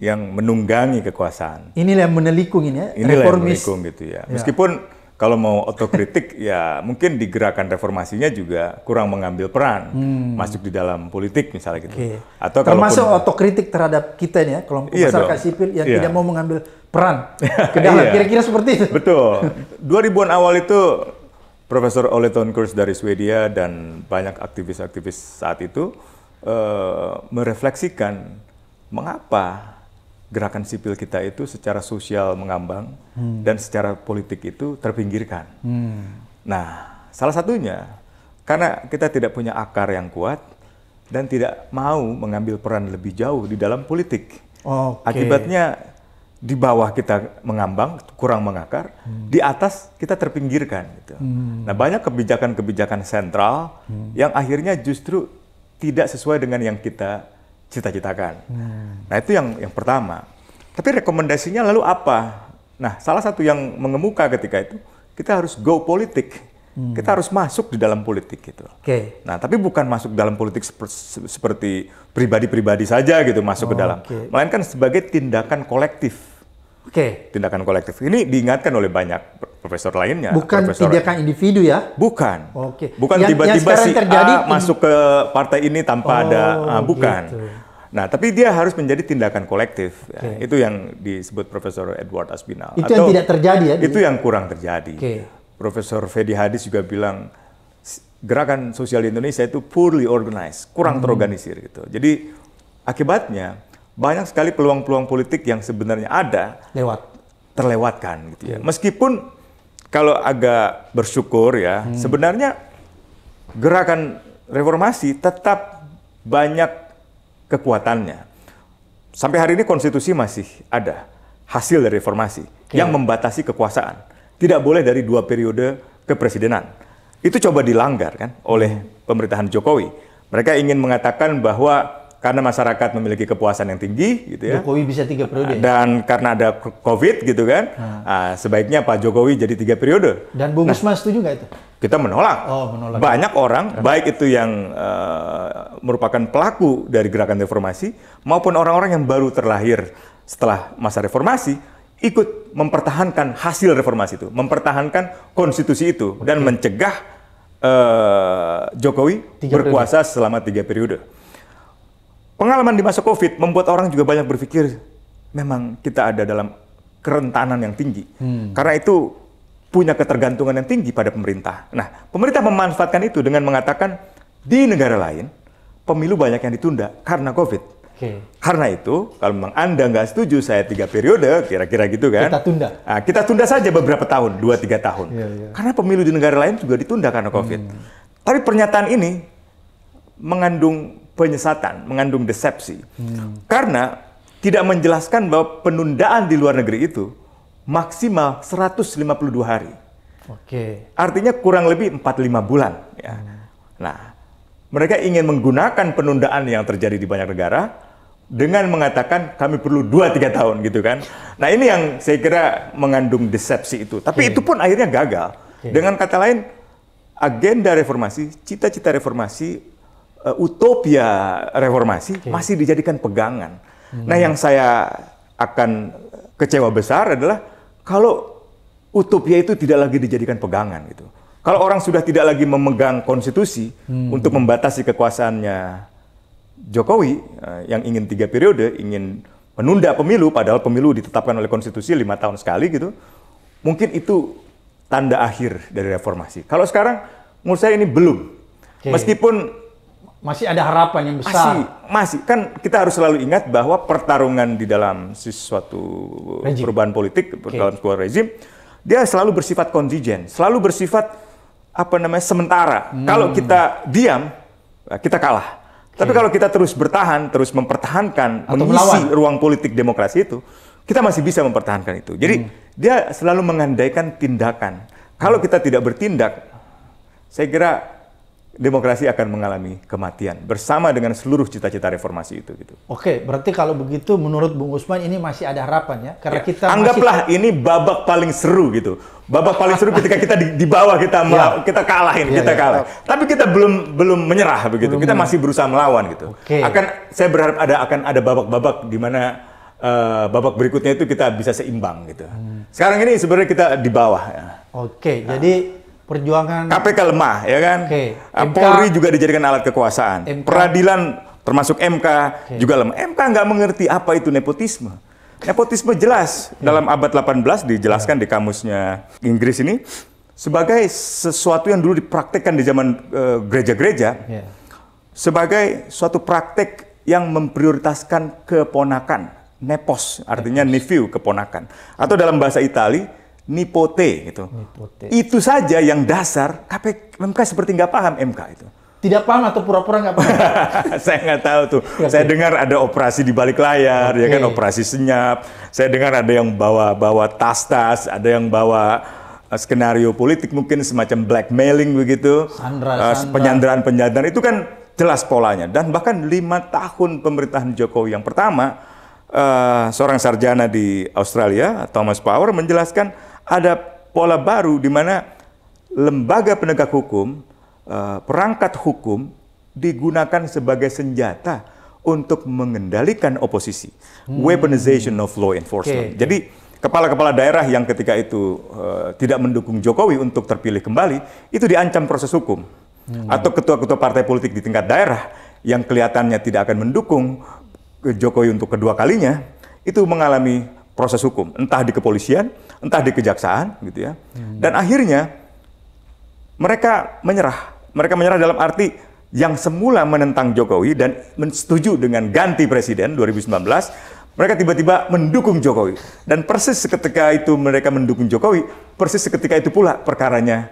yang menunggangi kekuasaan. Inilah yang menelikung ini ya. Inilah reformis. yang menelikung gitu ya. ya. Meskipun kalau mau otokritik ya mungkin di gerakan reformasinya juga kurang mengambil peran hmm. masuk di dalam politik misalnya gitu. Okay. Atau termasuk kalaupun, otokritik terhadap kita nih ya kelompok iya masyarakat dong. sipil yang iya. tidak mau mengambil peran ke iya. kira-kira iya. seperti itu. Betul. 2000-an awal itu Profesor Ole Tonkurs dari Swedia dan banyak aktivis-aktivis saat itu eh, merefleksikan mengapa gerakan sipil kita itu secara sosial mengambang hmm. dan secara politik itu terpinggirkan. Hmm. Nah, salah satunya karena kita tidak punya akar yang kuat dan tidak mau mengambil peran lebih jauh di dalam politik. Okay. Akibatnya di bawah kita mengambang, kurang mengakar, hmm. di atas kita terpinggirkan. Gitu. Hmm. Nah banyak kebijakan-kebijakan sentral hmm. yang akhirnya justru tidak sesuai dengan yang kita cita-citakan. Hmm. Nah itu yang yang pertama. Tapi rekomendasinya lalu apa? Nah salah satu yang mengemuka ketika itu kita harus go politik. Hmm. Kita harus masuk di dalam politik gitu. Okay. Nah, tapi bukan masuk dalam politik seperti pribadi-pribadi saja gitu masuk oh, ke dalam, okay. melainkan sebagai tindakan kolektif Oke. Okay. Tindakan kolektif. Ini diingatkan oleh banyak profesor lainnya. Bukan profesor... tindakan individu ya? Bukan. Oke. Okay. Bukan tiba-tiba si terjadi A masuk ke partai ini tanpa oh, ada uh, bukan. Gitu. Nah, tapi dia harus menjadi tindakan kolektif. Okay. Ya. Itu yang disebut Profesor Edward Aspinall. Itu Atau yang tidak terjadi ya? Itu yang kurang terjadi. Okay. Profesor Fedi Hadis juga bilang gerakan sosial di Indonesia itu poorly organized, kurang hmm. terorganisir gitu. Jadi akibatnya banyak sekali peluang-peluang politik yang sebenarnya ada lewat terlewatkan gitu ya. Hmm. Meskipun kalau agak bersyukur ya, hmm. sebenarnya gerakan reformasi tetap banyak kekuatannya. Sampai hari ini konstitusi masih ada hasil dari reformasi okay. Ya. yang membatasi kekuasaan. Tidak boleh dari dua periode kepresidenan. Itu coba dilanggar kan oleh hmm. pemerintahan Jokowi. Mereka ingin mengatakan bahwa karena masyarakat memiliki kepuasan yang tinggi gitu ya. Jokowi bisa tiga periode. Dan karena ada COVID gitu kan, nah. sebaiknya Pak Jokowi jadi tiga periode. Dan Bung Usman nah, setuju nggak itu? Kita menolak. Oh, menolak. Banyak orang, karena... baik itu yang uh, merupakan pelaku dari gerakan reformasi maupun orang-orang yang baru terlahir setelah masa reformasi ikut mempertahankan hasil reformasi itu, mempertahankan konstitusi itu okay. dan mencegah uh, Jokowi tiga berkuasa periode. selama tiga periode. Pengalaman di masa COVID membuat orang juga banyak berpikir, memang kita ada dalam kerentanan yang tinggi. Hmm. Karena itu punya ketergantungan yang tinggi pada pemerintah. Nah, pemerintah memanfaatkan itu dengan mengatakan, di negara lain, pemilu banyak yang ditunda karena COVID. Okay. Karena itu, kalau memang Anda nggak setuju saya tiga periode, kira-kira gitu kan. Kita tunda. Nah, kita tunda saja beberapa tahun, dua tiga tahun. Yeah, yeah. Karena pemilu di negara lain juga ditunda karena COVID. Hmm. Tapi pernyataan ini mengandung penyesatan, mengandung desepsi. Hmm. Karena tidak menjelaskan bahwa penundaan di luar negeri itu maksimal 152 hari. Oke. Okay. Artinya kurang lebih 45 bulan. Ya. Hmm. Nah, mereka ingin menggunakan penundaan yang terjadi di banyak negara dengan mengatakan kami perlu 2-3 tahun gitu kan. Nah ini yang saya kira mengandung desepsi itu. Tapi okay. itu pun akhirnya gagal. Okay. Dengan kata lain, agenda reformasi, cita-cita reformasi uh, utopia reformasi okay. masih dijadikan pegangan. Hmm. Nah, yang saya akan kecewa besar adalah kalau utopia itu tidak lagi dijadikan pegangan gitu. Kalau orang sudah tidak lagi memegang konstitusi hmm. untuk membatasi kekuasaannya Jokowi uh, yang ingin tiga periode, ingin menunda pemilu, padahal pemilu ditetapkan oleh konstitusi lima tahun sekali gitu, mungkin itu tanda akhir dari reformasi. Kalau sekarang, menurut saya ini belum. Okay. Meskipun masih ada harapan yang besar. Masih, masih. Kan kita harus selalu ingat bahwa pertarungan di dalam sesuatu rezim. perubahan politik, okay. dalam sebuah rezim, dia selalu bersifat kontingen, selalu bersifat apa namanya sementara. Hmm. Kalau kita diam, ya kita kalah. Okay. Tapi kalau kita terus bertahan, terus mempertahankan, Atau mengisi melawan. ruang politik demokrasi itu, kita masih bisa mempertahankan itu. Jadi hmm. dia selalu mengandaikan tindakan. Kalau kita tidak bertindak, saya kira demokrasi akan mengalami kematian bersama dengan seluruh cita-cita reformasi itu gitu. Oke, berarti kalau begitu menurut Bung Usman ini masih ada harapan ya karena ya, kita anggaplah masih... ini babak paling seru gitu. Babak paling seru ketika kita di, di bawah kita ya. kita kalahin, ya, kita ya, kalah. Tapi kita belum belum menyerah begitu. Belum kita masih berusaha melawan gitu. Oke. Akan saya berharap ada akan ada babak-babak di mana uh, babak berikutnya itu kita bisa seimbang gitu. Hmm. Sekarang ini sebenarnya kita di bawah ya. Oke, nah. jadi perjuangan KPK lemah ya kan okay. Ah, MK, Polri juga dijadikan alat kekuasaan MK, peradilan termasuk MK okay. juga lemah MK nggak mengerti apa itu nepotisme nepotisme jelas okay. Ya. dalam abad 18 dijelaskan yeah. di kamusnya Inggris ini sebagai sesuatu yang dulu dipraktekkan di zaman gereja eh, gereja-gereja yeah. sebagai suatu praktek yang memprioritaskan keponakan nepos artinya nepos. nephew keponakan atau dalam bahasa Italia nipote gitu. Nipote. Itu saja yang dasar KPK MK seperti nggak paham MK itu. Tidak paham atau pura-pura nggak -pura paham? saya nggak tahu tuh. Okay. Saya dengar ada operasi di balik layar, okay. ya kan operasi senyap. Saya dengar ada yang bawa bawa tas-tas, ada yang bawa eh, skenario politik mungkin semacam blackmailing begitu. Sandra, eh, penyanderaan penyanderaan itu kan jelas polanya dan bahkan lima tahun pemerintahan Jokowi yang pertama uh, seorang sarjana di Australia Thomas Power menjelaskan ada pola baru di mana lembaga penegak hukum, eh, perangkat hukum digunakan sebagai senjata untuk mengendalikan oposisi. Hmm. Weaponization of law enforcement. Okay. Jadi kepala-kepala daerah yang ketika itu uh, tidak mendukung Jokowi untuk terpilih kembali itu diancam proses hukum. Hmm. Atau ketua-ketua partai politik di tingkat daerah yang kelihatannya tidak akan mendukung eh, Jokowi untuk kedua kalinya itu mengalami proses hukum, entah di kepolisian, entah di kejaksaan, gitu ya. Hmm. Dan akhirnya mereka menyerah. Mereka menyerah dalam arti yang semula menentang Jokowi dan setuju dengan ganti presiden 2019, mereka tiba-tiba mendukung Jokowi. Dan persis ketika itu mereka mendukung Jokowi, persis ketika itu pula perkaranya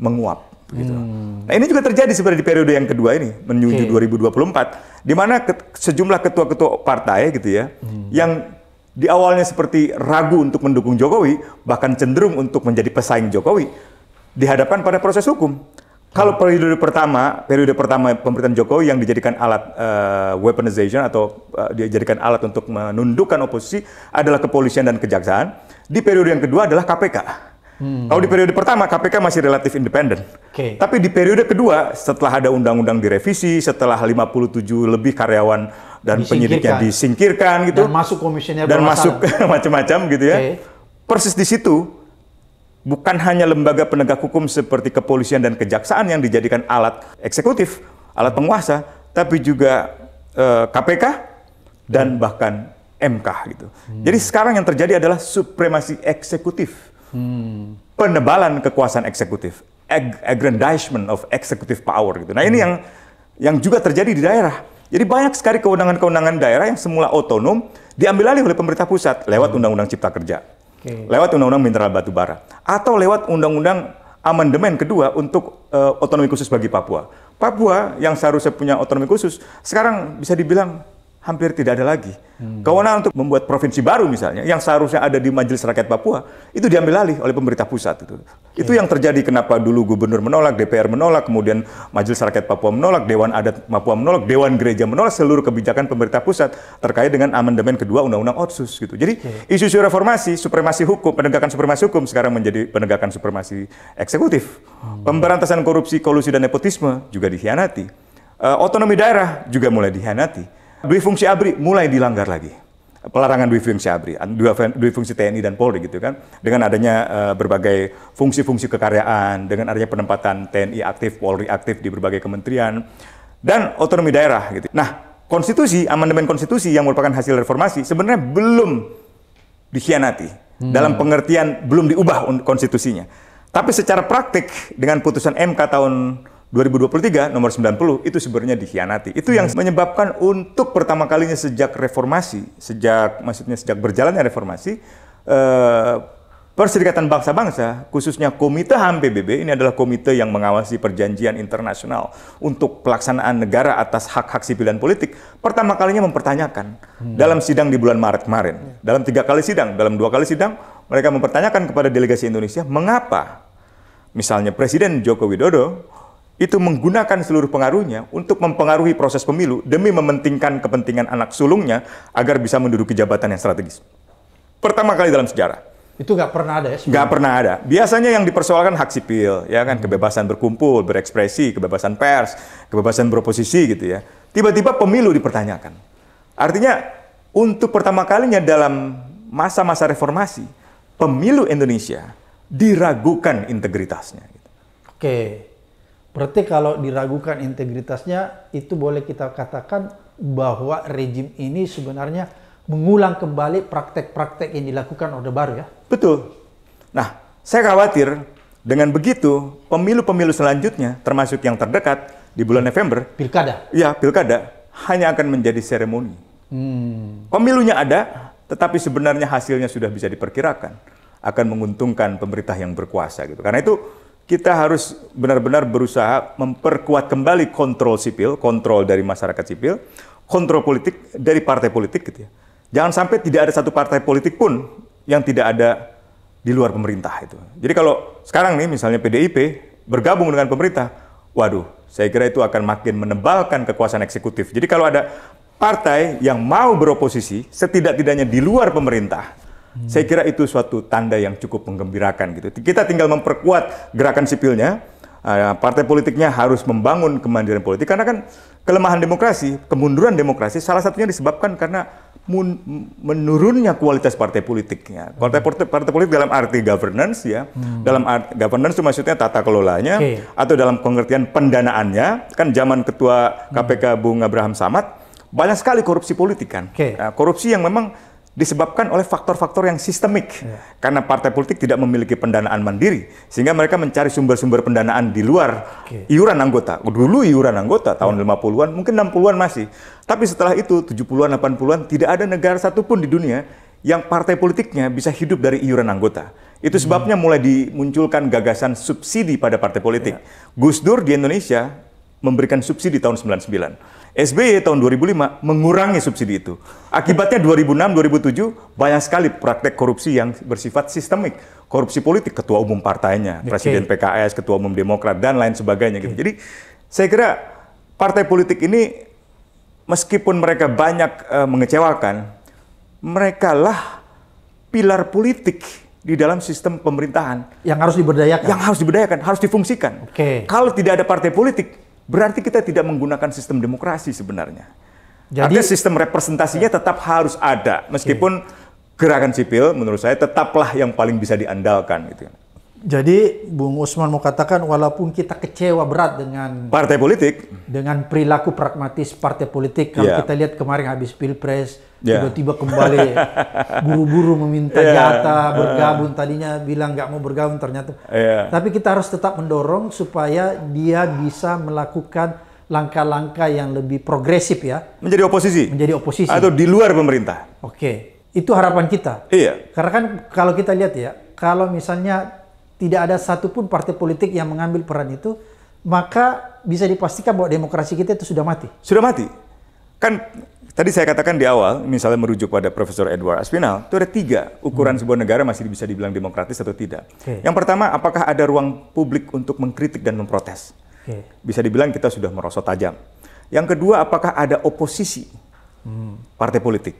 menguap. Gitu. Hmm. Nah ini juga terjadi sebenarnya di periode yang kedua ini menuju okay. 2024, di mana sejumlah ketua-ketua partai gitu ya, hmm. yang di awalnya seperti ragu untuk mendukung Jokowi, bahkan cenderung untuk menjadi pesaing Jokowi, dihadapkan pada proses hukum. Kalau periode pertama, periode pertama pemerintahan Jokowi yang dijadikan alat uh, weaponization atau uh, dijadikan alat untuk menundukkan oposisi adalah kepolisian dan kejaksaan. Di periode yang kedua adalah KPK. Hmm. Kalau di periode pertama KPK masih relatif independen. Okay. Tapi di periode kedua setelah ada undang-undang direvisi, setelah 57 lebih karyawan dan penyidiknya disingkirkan gitu dan masuk komisioner dan masuk macam-macam gitu ya okay. persis di situ bukan hanya lembaga penegak hukum seperti kepolisian dan kejaksaan yang dijadikan alat eksekutif alat penguasa tapi juga eh, KPK dan hmm. bahkan MK gitu hmm. jadi sekarang yang terjadi adalah supremasi eksekutif hmm. penebalan kekuasaan eksekutif ag aggrandizement of executive power gitu. Nah ini hmm. yang yang juga terjadi di daerah. Jadi banyak sekali kewenangan-kewenangan daerah yang semula otonom diambil alih oleh pemerintah pusat lewat hmm. Undang-Undang Cipta Kerja, okay. lewat Undang-Undang Mineral Batu Bara, atau lewat Undang-Undang Amandemen kedua untuk uh, otonomi khusus bagi Papua. Papua yang seharusnya punya otonomi khusus sekarang bisa dibilang hampir tidak ada lagi. Hmm. Kewenangan untuk membuat provinsi baru misalnya, yang seharusnya ada di Majelis Rakyat Papua, itu diambil alih oleh pemerintah pusat. Itu, okay. itu yang terjadi kenapa dulu gubernur menolak, DPR menolak, kemudian Majelis Rakyat Papua menolak, Dewan Adat Papua menolak, Dewan Gereja menolak seluruh kebijakan pemerintah pusat terkait dengan amandemen kedua Undang-Undang Otsus. Gitu. Jadi isu isu-isu reformasi, supremasi hukum, penegakan supremasi hukum sekarang menjadi penegakan supremasi eksekutif. Hmm. Pemberantasan korupsi, kolusi, dan nepotisme juga dikhianati. Uh, otonomi daerah juga mulai dikhianati Dwi fungsi ABRI mulai dilanggar lagi. Pelarangan dwi fungsi ABRI, dwi fungsi TNI dan Polri gitu kan. Dengan adanya eh, berbagai fungsi-fungsi kekaryaan, dengan adanya penempatan TNI aktif, Polri aktif di berbagai kementerian, dan otonomi daerah gitu. Nah, konstitusi, amandemen konstitusi yang merupakan hasil reformasi sebenarnya belum dikhianati. Hmm. Dalam pengertian belum diubah konstitusinya. Tapi secara praktik dengan putusan MK tahun 2023 nomor 90 itu sebenarnya dikhianati. Itu yang hmm. menyebabkan untuk pertama kalinya sejak reformasi, sejak maksudnya sejak berjalannya reformasi, eh, Perserikatan Bangsa-Bangsa, khususnya Komite HAM PBB, ini adalah komite yang mengawasi perjanjian internasional untuk pelaksanaan negara atas hak-hak sipil dan politik, pertama kalinya mempertanyakan hmm. dalam sidang di bulan Maret kemarin. Hmm. Dalam tiga kali sidang, dalam dua kali sidang, mereka mempertanyakan kepada delegasi Indonesia, mengapa misalnya Presiden Joko Widodo itu menggunakan seluruh pengaruhnya untuk mempengaruhi proses pemilu demi mementingkan kepentingan anak sulungnya agar bisa menduduki jabatan yang strategis. Pertama kali dalam sejarah. Itu nggak pernah ada ya? Nggak pernah ada. Biasanya yang dipersoalkan hak sipil, ya kan, hmm. kebebasan berkumpul, berekspresi, kebebasan pers, kebebasan beroposisi gitu ya. Tiba-tiba pemilu dipertanyakan. Artinya untuk pertama kalinya dalam masa-masa reformasi, pemilu Indonesia diragukan integritasnya. Gitu. Oke. Berarti kalau diragukan integritasnya, itu boleh kita katakan bahwa rejim ini sebenarnya mengulang kembali praktek-praktek yang dilakukan Orde Baru ya? Betul. Nah, saya khawatir dengan begitu pemilu-pemilu selanjutnya, termasuk yang terdekat di bulan November. Pilkada? Iya, pilkada hanya akan menjadi seremoni. Hmm. Pemilunya ada, tetapi sebenarnya hasilnya sudah bisa diperkirakan akan menguntungkan pemerintah yang berkuasa gitu. Karena itu kita harus benar-benar berusaha memperkuat kembali kontrol sipil, kontrol dari masyarakat sipil, kontrol politik dari partai politik gitu ya. Jangan sampai tidak ada satu partai politik pun yang tidak ada di luar pemerintah itu. Jadi kalau sekarang nih misalnya PDIP bergabung dengan pemerintah, waduh, saya kira itu akan makin menebalkan kekuasaan eksekutif. Jadi kalau ada partai yang mau beroposisi setidak-tidaknya di luar pemerintah, Hmm. Saya kira itu suatu tanda yang cukup menggembirakan gitu. Kita tinggal memperkuat gerakan sipilnya, eh, partai politiknya harus membangun kemandirian politik karena kan kelemahan demokrasi, kemunduran demokrasi salah satunya disebabkan karena menurunnya kualitas partai politiknya. Partai hmm. partai, partai politik dalam arti governance ya, hmm. dalam arti governance itu maksudnya tata kelolanya okay. atau dalam pengertian pendanaannya. Kan zaman ketua KPK hmm. Bung Abraham Samad banyak sekali korupsi politik kan. Okay. Nah, korupsi yang memang disebabkan oleh faktor-faktor yang sistemik yeah. karena partai politik tidak memiliki pendanaan mandiri sehingga mereka mencari sumber-sumber pendanaan di luar okay. iuran anggota. Dulu iuran anggota tahun yeah. 50-an mungkin 60-an masih. Tapi setelah itu 70-an 80-an tidak ada negara satupun di dunia yang partai politiknya bisa hidup dari iuran anggota. Itu hmm. sebabnya mulai dimunculkan gagasan subsidi pada partai politik. Yeah. Gus Dur di Indonesia memberikan subsidi tahun 99 SBY tahun 2005 mengurangi subsidi itu. Akibatnya 2006, 2007 banyak sekali praktek korupsi yang bersifat sistemik. Korupsi politik ketua umum partainya, okay. presiden PKS, ketua umum Demokrat dan lain sebagainya okay. gitu. Jadi saya kira partai politik ini meskipun mereka banyak uh, mengecewakan, lah pilar politik di dalam sistem pemerintahan yang harus diberdayakan. Yang harus diberdayakan, harus difungsikan. Okay. Kalau tidak ada partai politik, berarti kita tidak menggunakan sistem demokrasi sebenarnya. Jadi Artinya sistem representasinya ya. tetap harus ada meskipun gerakan sipil menurut saya tetaplah yang paling bisa diandalkan gitu. Jadi Bung Usman mau katakan walaupun kita kecewa berat dengan partai politik dengan perilaku pragmatis partai politik kalau yeah. kita lihat kemarin habis Pilpres tiba tiba-tiba kembali buru-buru meminta yeah. jatah uh-uh. bergabung tadinya bilang nggak mau bergabung ternyata yeah. tapi kita harus tetap mendorong supaya dia bisa melakukan langkah-langkah yang lebih progresif ya menjadi oposisi menjadi oposisi atau di luar pemerintah oke okay. itu harapan kita iya karena kan kalau kita lihat ya kalau misalnya tidak ada satupun partai politik yang mengambil peran itu maka bisa dipastikan bahwa demokrasi kita itu sudah mati. Sudah mati. Kan tadi saya katakan di awal, misalnya merujuk pada Profesor Edward Aspinall, itu ada tiga ukuran hmm. sebuah negara masih bisa dibilang demokratis atau tidak. Okay. Yang pertama, apakah ada ruang publik untuk mengkritik dan memprotes? Okay. Bisa dibilang kita sudah merosot tajam. Yang kedua, apakah ada oposisi hmm. partai politik?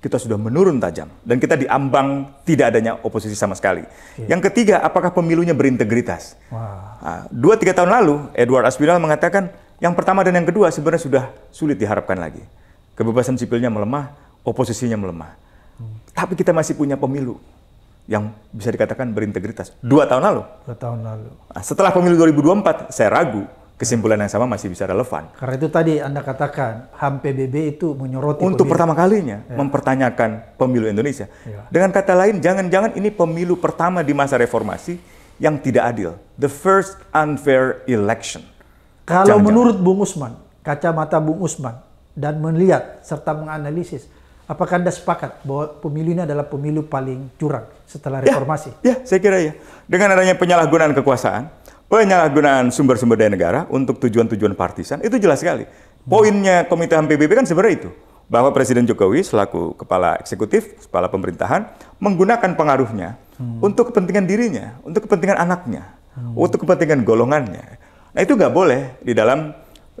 Kita sudah menurun tajam dan kita diambang tidak adanya oposisi sama sekali. Okay. Yang ketiga, apakah pemilunya berintegritas? Wow. Nah, dua tiga tahun lalu, Edward Aspinall mengatakan yang pertama dan yang kedua sebenarnya sudah sulit diharapkan lagi kebebasan sipilnya melemah, oposisinya melemah. Hmm. Tapi kita masih punya pemilu yang bisa dikatakan berintegritas. Dua tahun lalu. Dua tahun lalu. Nah, setelah pemilu 2024, saya ragu kesimpulan yang sama masih bisa relevan. Karena itu tadi Anda katakan, HAM PBB itu menyoroti Untuk pemilu. pertama kalinya ya. mempertanyakan pemilu Indonesia. Ya. Dengan kata lain, jangan-jangan ini pemilu pertama di masa reformasi yang tidak adil. The first unfair election. Kalau jangan -jangan. menurut Bung Usman, kacamata Bung Usman, dan melihat serta menganalisis apakah Anda sepakat bahwa pemilu ini adalah pemilu paling curang setelah ya, reformasi? Ya, ya saya kira ya. Dengan adanya penyalahgunaan kekuasaan, penyalahgunaan sumber-sumber daya negara untuk tujuan-tujuan partisan itu jelas sekali. Poinnya Komite HAM PBB kan sebenarnya itu bahwa Presiden Jokowi selaku kepala eksekutif, kepala pemerintahan menggunakan pengaruhnya hmm. untuk kepentingan dirinya, untuk kepentingan anaknya, hmm. untuk kepentingan golongannya. Nah itu nggak boleh di dalam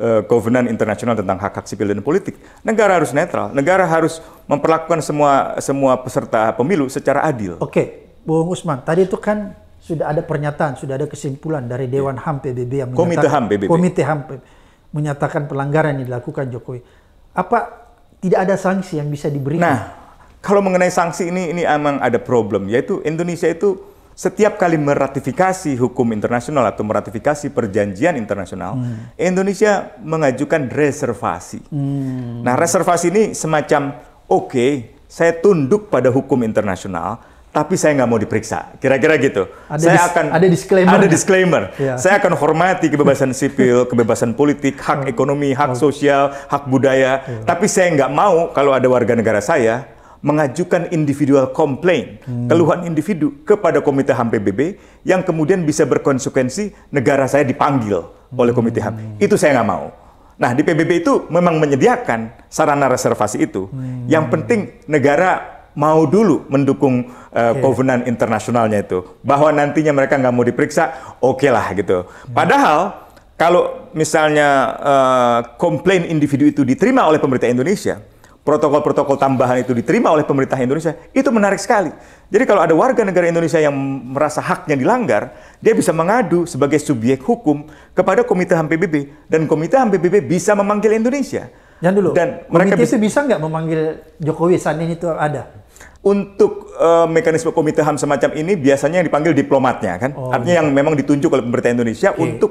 uh, eh, Covenant Internasional tentang hak-hak sipil dan politik. Negara harus netral, negara harus memperlakukan semua semua peserta pemilu secara adil. Oke, Bung Usman, tadi itu kan sudah ada pernyataan, sudah ada kesimpulan dari iya. Dewan yeah. HAM PBB yang Komite HAM PBB. Komite HAM PBB menyatakan pelanggaran yang dilakukan Jokowi. Apa tidak ada sanksi yang bisa diberikan? Nah, kalau mengenai sanksi ini ini emang ada problem yaitu Indonesia itu setiap kali meratifikasi hukum internasional atau meratifikasi perjanjian internasional, hmm. Indonesia mengajukan reservasi. Hmm. Nah, reservasi ini semacam oke, okay, saya tunduk pada hukum internasional, tapi saya nggak mau diperiksa. Kira-kira gitu. Ada saya akan ada disclaimer. Ada disclaimer. Ya. Saya akan hormati kebebasan sipil, kebebasan politik, hak oh. ekonomi, hak oh. sosial, hak budaya. Ya. Tapi saya nggak mau kalau ada warga negara saya mengajukan individual complaint, hmm. keluhan individu kepada Komite HAM PBB yang kemudian bisa berkonsekuensi negara saya dipanggil oleh Komite HAM. Hmm. Itu saya nggak mau. Nah, di PBB itu memang menyediakan sarana reservasi itu. Hmm. Yang penting negara mau dulu mendukung uh, eh, okay. covenant internasionalnya itu. Bahwa nantinya mereka nggak mau diperiksa, oke okay lah gitu. Hmm. Padahal kalau misalnya uh, komplain individu itu diterima oleh pemerintah Indonesia, protokol-protokol tambahan itu diterima oleh pemerintah Indonesia, itu menarik sekali. Jadi kalau ada warga negara Indonesia yang merasa haknya dilanggar, dia bisa mengadu sebagai subjek hukum kepada Komite HAM PBB dan Komite HAM PBB bisa memanggil Indonesia. Jangan dulu. Dan mereka bisa, itu bisa nggak memanggil Jokowi saat ini itu ada? Untuk uh, mekanisme komite HAM semacam ini biasanya yang dipanggil diplomatnya kan, oh, artinya iya. yang gitu. memang ditunjuk oleh pemerintah Indonesia okay. untuk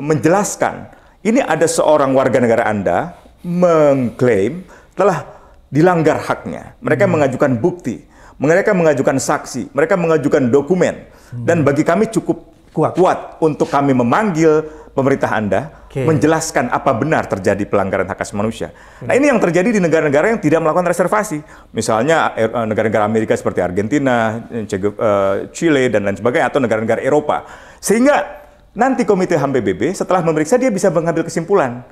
menjelaskan ini ada seorang warga negara Anda mengklaim telah dilanggar haknya. Mereka hmm. mengajukan bukti, mereka mengajukan saksi, mereka mengajukan dokumen. Hmm. Dan bagi kami cukup kuat. kuat untuk kami memanggil pemerintah Anda okay. menjelaskan apa benar terjadi pelanggaran hak asasi manusia. Hmm. Nah, ini yang terjadi di negara-negara yang tidak melakukan reservasi. Misalnya er, eh, negara-negara Amerika seperti Argentina, eh, eh, Chile dan lain sebagainya atau negara-negara Eropa. Sehingga nanti Komite HAM PBB setelah memeriksa dia bisa mengambil kesimpulan.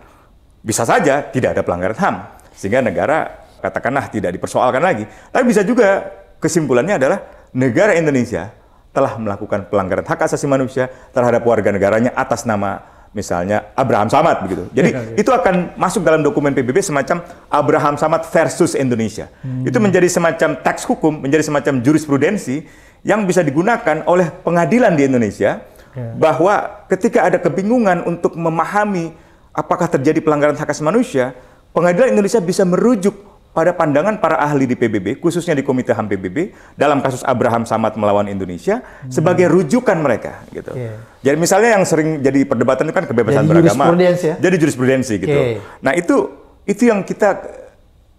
Bisa saja tidak ada pelanggaran HAM. Sehingga negara katakanlah tidak dipersoalkan lagi. Tapi bisa juga kesimpulannya adalah negara Indonesia telah melakukan pelanggaran hak asasi manusia terhadap warga negaranya atas nama misalnya Abraham Samad begitu. Jadi ya, ya. itu akan masuk dalam dokumen PBB semacam Abraham Samad versus Indonesia. Hmm. Itu menjadi semacam teks hukum, menjadi semacam jurisprudensi yang bisa digunakan oleh pengadilan di Indonesia ya. bahwa ketika ada kebingungan untuk memahami apakah terjadi pelanggaran hak asasi manusia, Pengadilan Indonesia bisa merujuk pada pandangan para ahli di PBB, khususnya di Komite HAM PBB, dalam kasus Abraham Samad melawan Indonesia, hmm. sebagai rujukan mereka. gitu. Yeah. Jadi misalnya yang sering jadi perdebatan itu kan kebebasan jadi beragama. Jurisprudensi ya? Jadi jurisprudensi gitu. Nah itu itu yang kita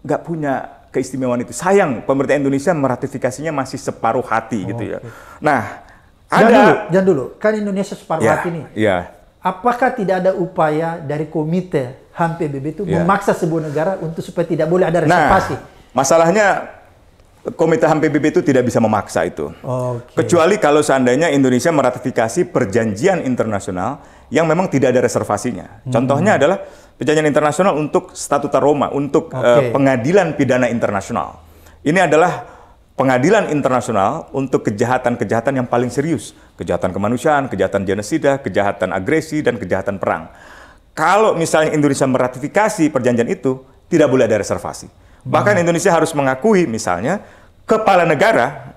nggak punya keistimewaan itu. Sayang pemerintah Indonesia meratifikasinya masih separuh hati gitu oh, gitu ya. Okay. Nah, ada jangan dulu, jangan dulu. Kan Indonesia separuh yeah, hati nih. Iya apakah tidak ada upaya dari komite HAM PBB itu yeah. memaksa sebuah negara untuk supaya tidak boleh ada nah, reservasi? Nah, masalahnya Komite HAM PBB itu tidak bisa memaksa itu. Okay. Kecuali kalau seandainya Indonesia meratifikasi perjanjian internasional yang memang tidak ada reservasinya. Hmm. Contohnya adalah perjanjian internasional untuk statuta Roma, untuk eh, okay. uh, pengadilan pidana internasional. Ini adalah pengadilan internasional untuk kejahatan-kejahatan yang paling serius kejahatan kemanusiaan, kejahatan genosida, kejahatan agresi, dan kejahatan perang. Kalau misalnya Indonesia meratifikasi perjanjian itu, tidak boleh ada reservasi. Bahkan hmm. Indonesia harus mengakui misalnya kepala negara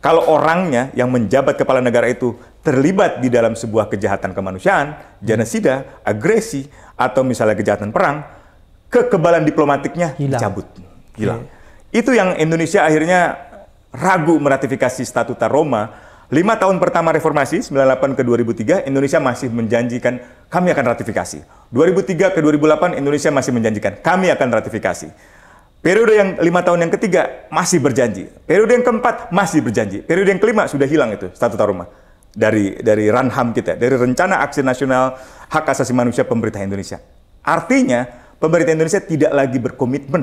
kalau orangnya yang menjabat kepala negara itu terlibat di dalam sebuah kejahatan kemanusiaan, hmm. genosida, agresi, atau misalnya kejahatan perang, kekebalan diplomatiknya hilang. dicabut, hilang. Okay. Itu yang Indonesia akhirnya ragu meratifikasi statuta Roma Lima tahun pertama reformasi, 98 ke 2003, Indonesia masih menjanjikan kami akan ratifikasi. 2003 ke 2008, Indonesia masih menjanjikan kami akan ratifikasi. Periode yang lima tahun yang ketiga masih berjanji. Periode yang keempat masih berjanji. Periode yang kelima sudah hilang itu statuta rumah dari dari ranham kita, dari rencana aksi nasional hak asasi manusia pemerintah Indonesia. Artinya pemerintah Indonesia tidak lagi berkomitmen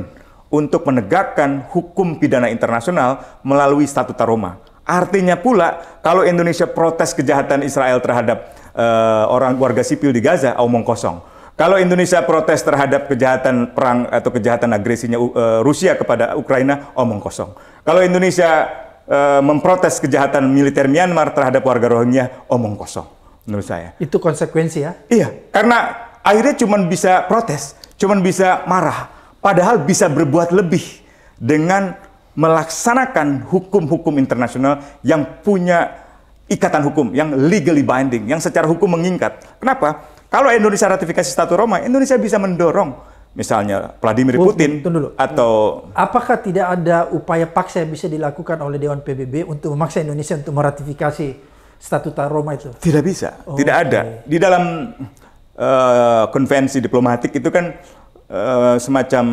untuk menegakkan hukum pidana internasional melalui statuta Roma. Artinya pula kalau Indonesia protes kejahatan Israel terhadap uh, orang warga sipil di Gaza, omong kosong. Kalau Indonesia protes terhadap kejahatan perang atau kejahatan agresinya uh, Rusia kepada Ukraina, omong kosong. Kalau Indonesia uh, memprotes kejahatan militer Myanmar terhadap warga Rohingya, omong kosong menurut saya. Itu konsekuensi ya? Iya, karena akhirnya cuma bisa protes, cuma bisa marah, padahal bisa berbuat lebih dengan melaksanakan hukum-hukum internasional yang punya ikatan hukum, yang legally binding, yang secara hukum mengingkat. Kenapa? Kalau Indonesia ratifikasi Statu Roma, Indonesia bisa mendorong misalnya Vladimir oh, Putin dulu. atau apakah tidak ada upaya paksa yang bisa dilakukan oleh Dewan PBB untuk memaksa Indonesia untuk meratifikasi Statuta Roma itu? Tidak bisa, oh, tidak okay. ada. Di dalam uh, konvensi diplomatik itu kan uh, semacam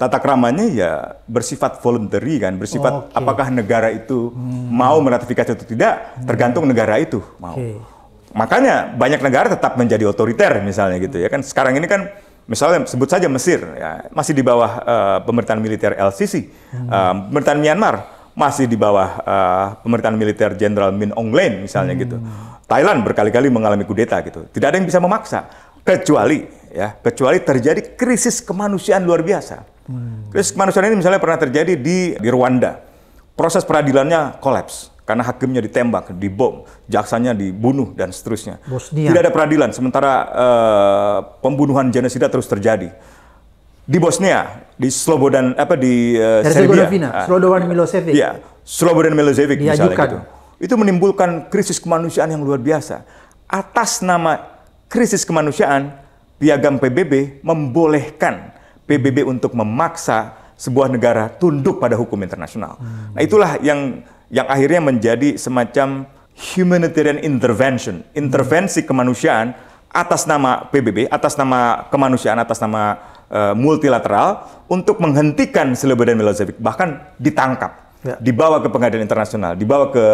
tata kramanya ya bersifat voluntary kan, bersifat oh, okay. apakah negara itu hmm. mau meratifikasi atau tidak hmm. tergantung negara itu mau. Okay. Makanya banyak negara tetap menjadi otoriter misalnya gitu ya kan. Sekarang ini kan misalnya sebut saja Mesir ya, masih di bawah uh, pemerintahan militer LCC, hmm. uh, pemerintahan Myanmar masih di bawah uh, pemerintahan militer Jenderal Min Aung Hlaing misalnya gitu. hmm. gitu. Thailand berkali-kali mengalami kudeta gitu. Tidak ada yang bisa memaksa kecuali ya kecuali terjadi krisis kemanusiaan luar biasa. Hmm. Krisis kemanusiaan ini misalnya pernah terjadi di di Rwanda. Proses peradilannya kolaps karena hakimnya ditembak, dibom, jaksanya dibunuh dan seterusnya. Bosnia. Tidak ada peradilan sementara uh, pembunuhan genosida terus terjadi. Di Bosnia, di Slobodan apa di uh, Serbia. Ah. Slobodan Milosevic. Iya, Slobodan Milosevic Diajukan. misalnya gitu. Itu menimbulkan krisis kemanusiaan yang luar biasa. Atas nama krisis kemanusiaan piagam PBB membolehkan PBB untuk memaksa sebuah negara tunduk pada hukum internasional. Nah, hmm. Nah, itulah yang yang akhirnya menjadi semacam humanitarian intervention, intervensi hmm. kemanusiaan atas nama PBB, atas nama kemanusiaan, atas nama uh, multilateral untuk menghentikan Slobodan Milosevic bahkan ditangkap, ya. dibawa ke pengadilan internasional, dibawa ke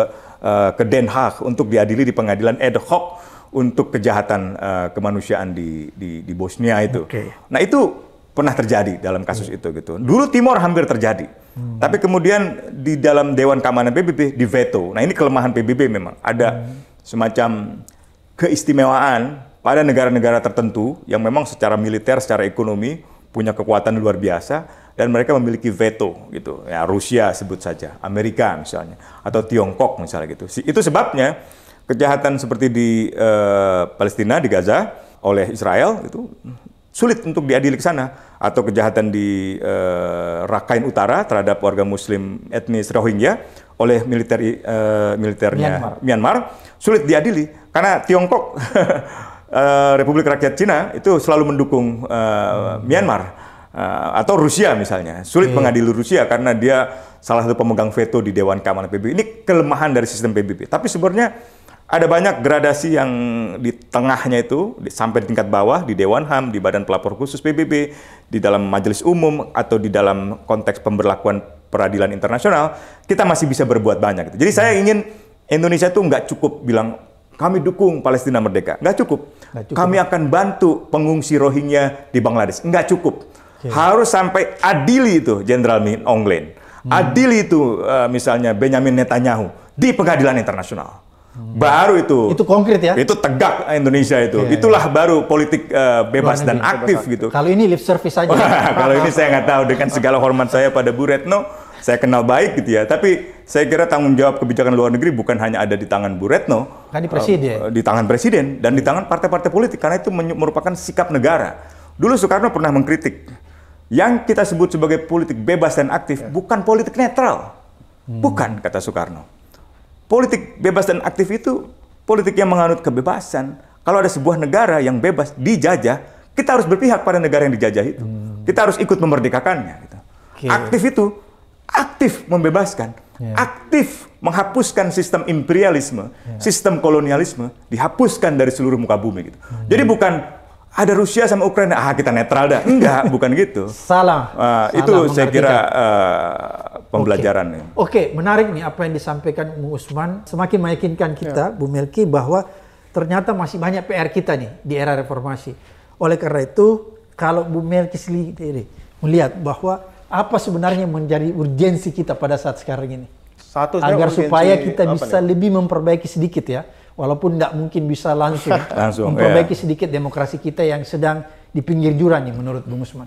uh, ke Den Haag untuk diadili di pengadilan ad hoc untuk kejahatan uh, kemanusiaan di, di di Bosnia itu. Okay. Nah itu pernah terjadi dalam kasus hmm. itu gitu. Dulu Timor hampir terjadi, hmm. tapi kemudian di dalam Dewan Keamanan PBB di veto. Nah ini kelemahan PBB memang ada hmm. semacam keistimewaan pada negara-negara tertentu yang memang secara militer, secara ekonomi punya kekuatan luar biasa dan mereka memiliki veto gitu. Ya Rusia sebut saja, Amerika misalnya atau Tiongkok misalnya gitu. Itu sebabnya kejahatan seperti di uh, Palestina di Gaza oleh Israel itu sulit untuk diadili ke sana atau kejahatan di uh, Rakhine Utara terhadap warga muslim etnis Rohingya oleh militer uh, militernya Myanmar. Myanmar sulit diadili karena Tiongkok uh, Republik Rakyat Cina itu selalu mendukung uh, hmm. Myanmar uh, atau Rusia misalnya sulit hmm. mengadili Rusia karena dia salah satu pemegang veto di Dewan Keamanan PBB ini kelemahan dari sistem PBB tapi sebenarnya ada banyak gradasi yang di tengahnya itu sampai tingkat bawah di Dewan HAM, di Badan Pelapor Khusus PBB, di dalam majelis umum atau di dalam konteks pemberlakuan peradilan internasional, kita masih bisa berbuat banyak. Gitu. Jadi saya hmm. ingin Indonesia itu nggak cukup bilang kami dukung Palestina merdeka, nggak cukup. Nggak cukup. Kami akan bantu pengungsi Rohingya di Bangladesh, nggak cukup. Okay. Harus sampai adili itu Jenderal Min Onglen, hmm. adili itu eh, misalnya Benjamin Netanyahu di pengadilan internasional Oh. Baru itu. Itu konkret ya? Itu tegak Indonesia itu. Yeah, iya. Itulah yeah. baru politik uh, bebas dan aktif gitu. Kalau ini lip service aja. kalau ini saya nggak tahu dengan segala hormat saya pada Bu Retno, saya kenal baik gitu ya. Tapi saya kira tanggung jawab kebijakan luar negeri bukan hanya ada di tangan Bu Retno. Kan di presiden. Uh, di tangan presiden dan di tangan partai-partai politik karena itu merupakan sikap negara. Dulu Soekarno pernah mengkritik yang kita sebut sebagai politik bebas dan aktif ya. bukan politik netral. Hmm. Bukan kata Soekarno politik bebas dan aktif itu politik yang menganut kebebasan. Kalau ada sebuah negara yang bebas dijajah, kita harus berpihak pada negara yang dijajah itu. Hmm. Kita harus ikut memerdekakannya. Gitu. Okay. Aktif itu aktif membebaskan, yeah. aktif menghapuskan sistem imperialisme, yeah. sistem kolonialisme dihapuskan dari seluruh muka bumi gitu. Hmm. Jadi bukan ada Rusia sama Ukraina, ah kita netral dah. Enggak, bukan gitu. Salah. Uh, Salah itu saya kira uh, pembelajaran. Ya. Oke, okay. okay, menarik nih apa yang disampaikan Bung Usman. Semakin meyakinkan kita, yeah. Bu Melki, bahwa ternyata masih banyak PR kita nih di era reformasi. Oleh karena itu, kalau Bu Melki sendiri melihat bahwa apa sebenarnya menjadi urgensi kita pada saat sekarang ini? Satu, agar supaya kita bisa nih? lebih memperbaiki sedikit ya walaupun tidak mungkin bisa langsung, langsung ya. memperbaiki iya. sedikit demokrasi kita yang sedang di pinggir jurang nih menurut Bung Usman.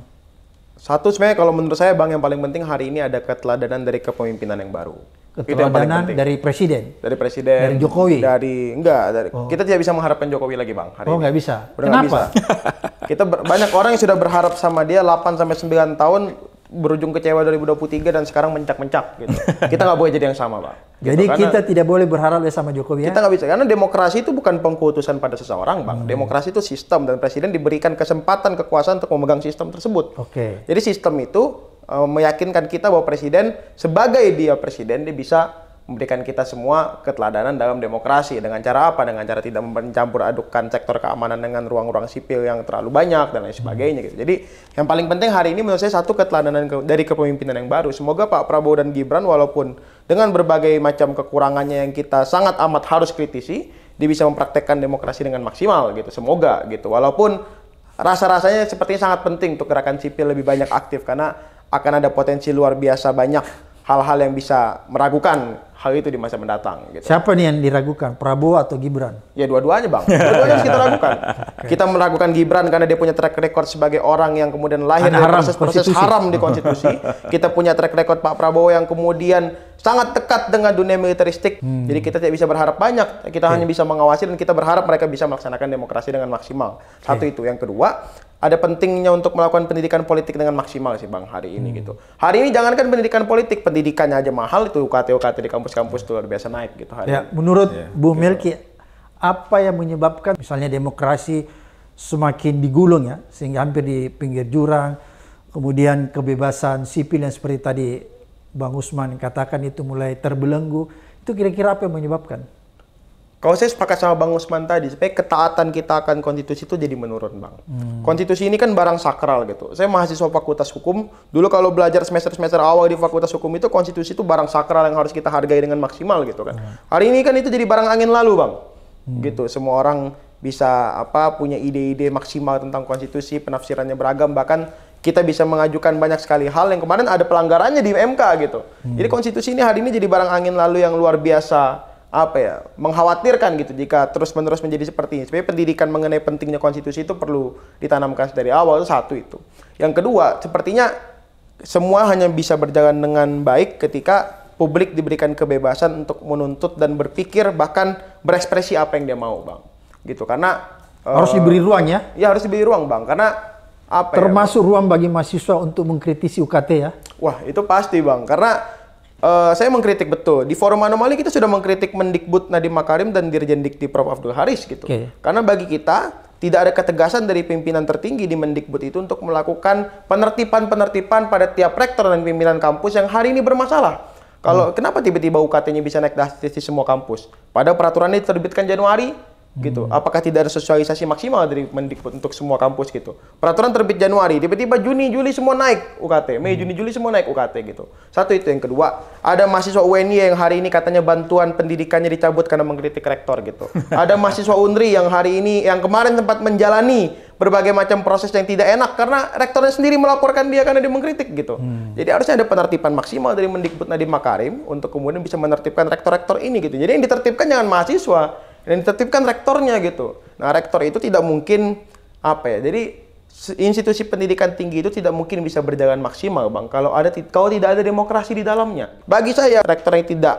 Satu sebenarnya kalau menurut saya Bang yang paling penting hari ini ada keteladanan dari kepemimpinan yang baru. Keteladanan dari presiden. Dari presiden. Dari Jokowi. Dari enggak, dari, oh. kita tidak bisa mengharapkan Jokowi lagi, Bang, hari Oh, enggak bisa. Kenapa? Gak bisa. kita banyak orang yang sudah berharap sama dia 8 sampai 9 tahun berujung kecewa 2023 dan sekarang mencak-mencak gitu. Kita nggak boleh jadi yang sama, Pak. Gitu. Jadi kita tidak boleh berharap ya sama Jokowi ya. Kita nggak bisa karena demokrasi itu bukan pengkutusan pada seseorang, Bang. Hmm. Demokrasi itu sistem dan presiden diberikan kesempatan kekuasaan untuk memegang sistem tersebut. Oke. Okay. Jadi sistem itu eh, meyakinkan kita bahwa presiden sebagai dia presiden dia bisa memberikan kita semua keteladanan dalam demokrasi dengan cara apa dengan cara tidak mencampur adukan sektor keamanan dengan ruang-ruang sipil yang terlalu banyak dan lain sebagainya gitu. Jadi yang paling penting hari ini menurut saya satu keteladanan ke, dari kepemimpinan yang baru. Semoga Pak Prabowo dan Gibran walaupun dengan berbagai macam kekurangannya yang kita sangat amat harus kritisi, dia bisa mempraktekkan demokrasi dengan maksimal gitu. Semoga gitu. Walaupun rasa-rasanya sepertinya sangat penting untuk gerakan sipil lebih banyak aktif karena akan ada potensi luar biasa banyak hal-hal yang bisa meragukan hal itu di masa mendatang. Gitu. Siapa nih yang diragukan, Prabowo atau Gibran? Ya dua-duanya bang, dua-duanya kita ragukan. okay. Kita meragukan Gibran karena dia punya track record sebagai orang yang kemudian lahir dari proses-proses haram di konstitusi. kita punya track record Pak Prabowo yang kemudian sangat dekat dengan dunia militeristik. Hmm. Jadi kita tidak bisa berharap banyak, kita okay. hanya bisa mengawasi dan kita berharap mereka bisa melaksanakan demokrasi dengan maksimal. Satu okay. itu. Yang kedua, ada pentingnya untuk melakukan pendidikan politik dengan maksimal sih Bang hari ini hmm. gitu. Hari ini jangankan pendidikan politik, pendidikannya aja mahal itu UKT-UKT di kampus-kampus tuh luar biasa naik gitu hari ya, ini. Menurut ya, Bu gitu. Milki, apa yang menyebabkan misalnya demokrasi semakin digulung ya, sehingga hampir di pinggir jurang, kemudian kebebasan sipil yang seperti tadi Bang Usman katakan itu mulai terbelenggu, itu kira-kira apa yang menyebabkan? Kalau saya sepakat sama Bang Usman tadi, supaya ketaatan kita akan konstitusi itu jadi menurun, Bang. Hmm. Konstitusi ini kan barang sakral gitu. Saya mahasiswa Fakultas Hukum, dulu kalau belajar semester-semester awal di Fakultas Hukum itu konstitusi itu barang sakral yang harus kita hargai dengan maksimal gitu kan. Hmm. Hari ini kan itu jadi barang angin lalu, Bang. Hmm. Gitu, semua orang bisa apa punya ide-ide maksimal tentang konstitusi, penafsirannya beragam, bahkan kita bisa mengajukan banyak sekali hal yang kemarin ada pelanggarannya di MK gitu. Hmm. Jadi konstitusi ini hari ini jadi barang angin lalu yang luar biasa apa ya mengkhawatirkan gitu jika terus-menerus menjadi seperti ini. Sebenarnya pendidikan mengenai pentingnya konstitusi itu perlu ditanamkan dari awal itu satu itu. Yang kedua, sepertinya semua hanya bisa berjalan dengan baik ketika publik diberikan kebebasan untuk menuntut dan berpikir bahkan berekspresi apa yang dia mau, Bang. Gitu karena harus uh, diberi ruang ya. Ya harus diberi ruang, Bang, karena apa ya? termasuk ya, ruang bagi mahasiswa untuk mengkritisi UKT ya. Wah, itu pasti, Bang. Karena Uh, saya mengkritik betul. Di forum anomali kita sudah mengkritik Mendikbud Nadiem Makarim dan Dirjen Dikti Prof Abdul Haris gitu. Okay. Karena bagi kita tidak ada ketegasan dari pimpinan tertinggi di Mendikbud itu untuk melakukan penertiban-penertiban pada tiap rektor dan pimpinan kampus yang hari ini bermasalah. Kalau hmm. kenapa tiba-tiba UKT-nya bisa naik drastis di semua kampus? Pada peraturan ini terbitkan Januari, gitu. Hmm. Apakah tidak ada sosialisasi maksimal dari Mendikbud untuk semua kampus gitu? Peraturan terbit Januari, tiba-tiba Juni, Juli semua naik UKT, Mei, hmm. Juni, Juli semua naik UKT gitu. Satu itu yang kedua, ada mahasiswa UNY yang hari ini katanya bantuan pendidikannya dicabut karena mengkritik rektor gitu. ada mahasiswa UNRI yang hari ini yang kemarin sempat menjalani berbagai macam proses yang tidak enak karena rektornya sendiri melaporkan dia karena dia mengkritik gitu. Hmm. Jadi harusnya ada penertiban maksimal dari Mendikbud Nadiem Makarim untuk kemudian bisa menertibkan rektor-rektor ini gitu. Jadi yang ditertibkan jangan mahasiswa, dan ditertibkan rektornya gitu. Nah, rektor itu tidak mungkin apa ya. Jadi institusi pendidikan tinggi itu tidak mungkin bisa berjalan maksimal, Bang, kalau ada kalau tidak ada demokrasi di dalamnya. Bagi saya, rektor yang tidak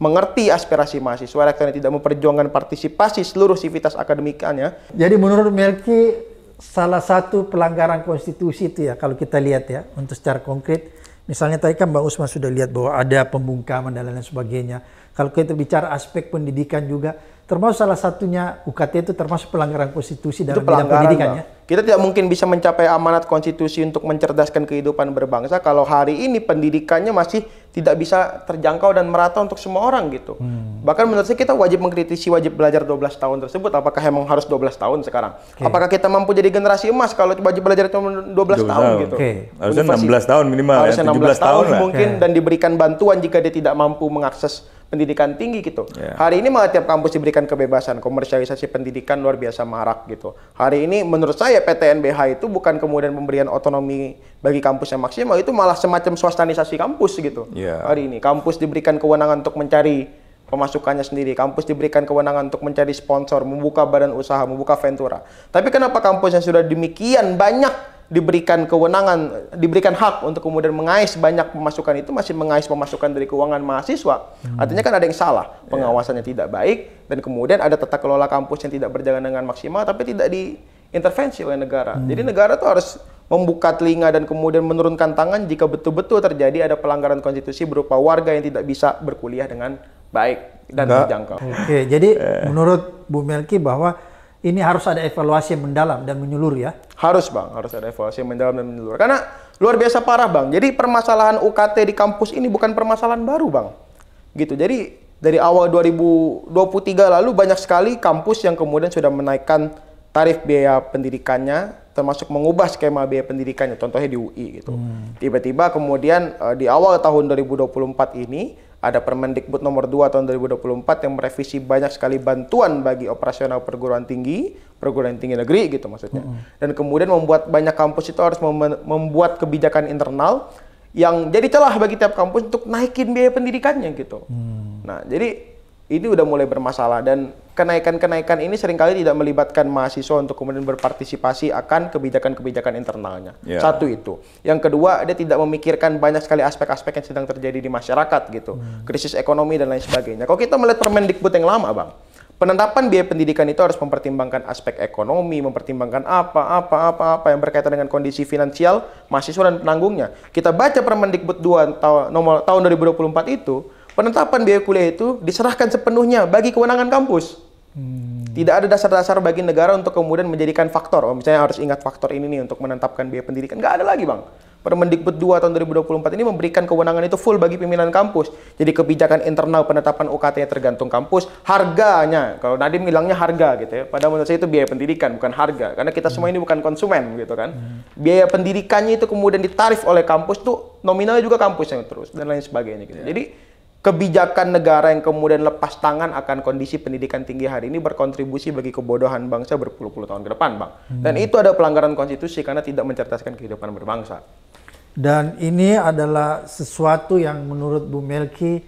mengerti aspirasi mahasiswa, rektor yang tidak memperjuangkan partisipasi seluruh sivitas akademikanya. Jadi menurut Melki, salah satu pelanggaran konstitusi itu ya, kalau kita lihat ya, untuk secara konkret, misalnya tadi kan Mbak Usman sudah lihat bahwa ada pembungkaman dan lain-lain sebagainya. Kalau kita bicara aspek pendidikan juga, termasuk salah satunya UKT itu termasuk pelanggaran konstitusi dalam pelanggaran bidang pendidikan ya. Kita tidak mungkin bisa mencapai amanat konstitusi untuk mencerdaskan kehidupan berbangsa kalau hari ini pendidikannya masih tidak bisa terjangkau dan merata untuk semua orang gitu. Hmm. Bahkan menurut saya kita wajib mengkritisi wajib belajar 12 tahun tersebut apakah memang harus 12 tahun sekarang? Okay. Apakah kita mampu jadi generasi emas kalau wajib belajar cuma 12, 12 tahun, tahun gitu. Okay. Harusnya 16 tahun minimal ya, harusnya ya, 17 tahun, tahun mungkin okay. dan diberikan bantuan jika dia tidak mampu mengakses pendidikan tinggi gitu. Yeah. Hari ini malah tiap kampus diberikan memberikan kebebasan komersialisasi pendidikan luar biasa marak gitu. Hari ini menurut saya PTNBH itu bukan kemudian pemberian otonomi bagi kampus yang maksimal itu malah semacam swastanisasi kampus gitu. Yeah. Hari ini kampus diberikan kewenangan untuk mencari pemasukannya sendiri. Kampus diberikan kewenangan untuk mencari sponsor, membuka badan usaha, membuka ventura. Tapi kenapa kampus yang sudah demikian banyak diberikan kewenangan, diberikan hak untuk kemudian mengais banyak pemasukan itu masih mengais pemasukan dari keuangan mahasiswa. Hmm. Artinya kan ada yang salah, ya. pengawasannya yeah. tidak baik dan kemudian ada tata kelola kampus yang tidak berjalan dengan maksimal tapi tidak diintervensi oleh negara. Hmm. Jadi negara itu harus membuka telinga dan kemudian menurunkan tangan jika betul-betul terjadi ada pelanggaran konstitusi berupa warga yang tidak bisa berkuliah dengan baik dan terjangkau. Oke, jadi eh. menurut Bu Melki bahwa ini harus ada evaluasi yang mendalam dan menyeluruh ya. Harus bang, harus ada evaluasi yang mendalam dan menyeluruh. Karena luar biasa parah bang. Jadi permasalahan UKT di kampus ini bukan permasalahan baru bang. Gitu. Jadi dari awal 2023 lalu banyak sekali kampus yang kemudian sudah menaikkan tarif biaya pendidikannya termasuk mengubah skema biaya pendidikannya contohnya di UI gitu. Hmm. Tiba-tiba hmm. kemudian eh, di awal tahun 2024 ini ada Permendikbud nomor 2 tahun 2024 yang merevisi banyak sekali bantuan bagi operasional perguruan tinggi, perguruan tinggi negeri gitu maksudnya. Mm -hmm. Dan kemudian membuat banyak kampus itu harus mem membuat kebijakan internal yang jadi celah bagi tiap kampus untuk naikin biaya pendidikannya gitu. Hmm. Nah, jadi ini udah mulai bermasalah dan kenaikan-kenaikan ini seringkali tidak melibatkan mahasiswa untuk kemudian berpartisipasi akan kebijakan-kebijakan internalnya. Yeah. Satu itu. Yang kedua, dia tidak memikirkan banyak sekali aspek-aspek yang sedang terjadi di masyarakat gitu. Hmm. Krisis ekonomi dan lain sebagainya. Kalau kita melihat Permendikbud yang lama, Bang. Penetapan biaya pendidikan itu harus mempertimbangkan aspek ekonomi, mempertimbangkan apa, apa, apa, apa yang berkaitan dengan kondisi finansial mahasiswa dan penanggungnya. Kita baca Permendikbud 2 tahun nomor tahun 2024 itu, penetapan biaya kuliah itu diserahkan sepenuhnya bagi kewenangan kampus. Hmm. Tidak ada dasar-dasar bagi negara untuk kemudian menjadikan faktor. Oh, misalnya harus ingat faktor ini nih untuk menetapkan biaya pendidikan. Nggak ada lagi, Bang. Permendikbud 2 tahun 2024 ini memberikan kewenangan itu full bagi pimpinan kampus. Jadi kebijakan internal penetapan ukt yang tergantung kampus, harganya. Kalau Nadiem bilangnya harga gitu ya. Padahal menurut saya itu biaya pendidikan bukan harga karena kita semua ini hmm. bukan konsumen gitu kan. Hmm. Biaya pendidikannya itu kemudian ditarif oleh kampus tuh nominalnya juga kampus yang terus dan lain sebagainya gitu. Ya. Jadi kebijakan negara yang kemudian lepas tangan akan kondisi pendidikan tinggi hari ini berkontribusi bagi kebodohan bangsa berpuluh-puluh tahun ke depan, Bang. Hmm. Dan itu ada pelanggaran konstitusi karena tidak mencerdaskan kehidupan berbangsa. Dan ini adalah sesuatu yang menurut Bu Melki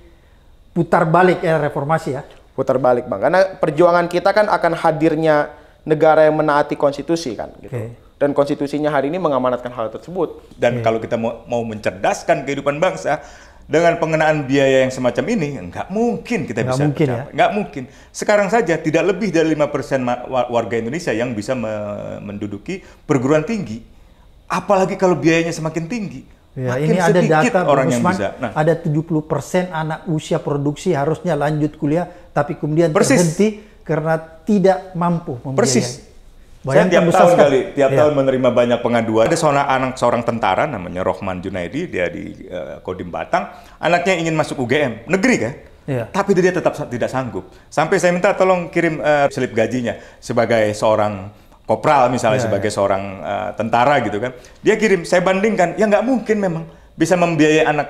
putar balik era reformasi ya. Putar balik, Bang. Karena perjuangan kita kan akan hadirnya negara yang menaati konstitusi kan gitu. Okay dan konstitusinya hari ini mengamanatkan hal tersebut. Dan okay. kalau kita mau mencerdaskan kehidupan bangsa, dengan pengenaan biaya yang semacam ini nggak mungkin kita nggak bisa mungkin tercapai. ya nggak mungkin sekarang saja tidak lebih dari lima persen warga Indonesia yang bisa me menduduki perguruan tinggi apalagi kalau biayanya semakin tinggi ya, makin ini ada data orang Usman, yang bisa nah, ada 70 persen anak usia produksi harusnya lanjut kuliah tapi kemudian persis. terhenti karena tidak mampu membiayai. persis saya tiap tahun sekali. kali, tiap ya. tahun menerima banyak pengaduan. Ada seorang anak seorang tentara namanya Rohman Junaidi, dia di uh, Kodim Batang. Anaknya ingin masuk UGM, negeri kan? Ya. Tapi dia tetap tidak sanggup. Sampai saya minta tolong kirim uh, slip gajinya sebagai seorang kopral misalnya ya, sebagai ya. seorang uh, tentara gitu kan. Dia kirim, saya bandingkan, ya nggak mungkin memang bisa membiayai anak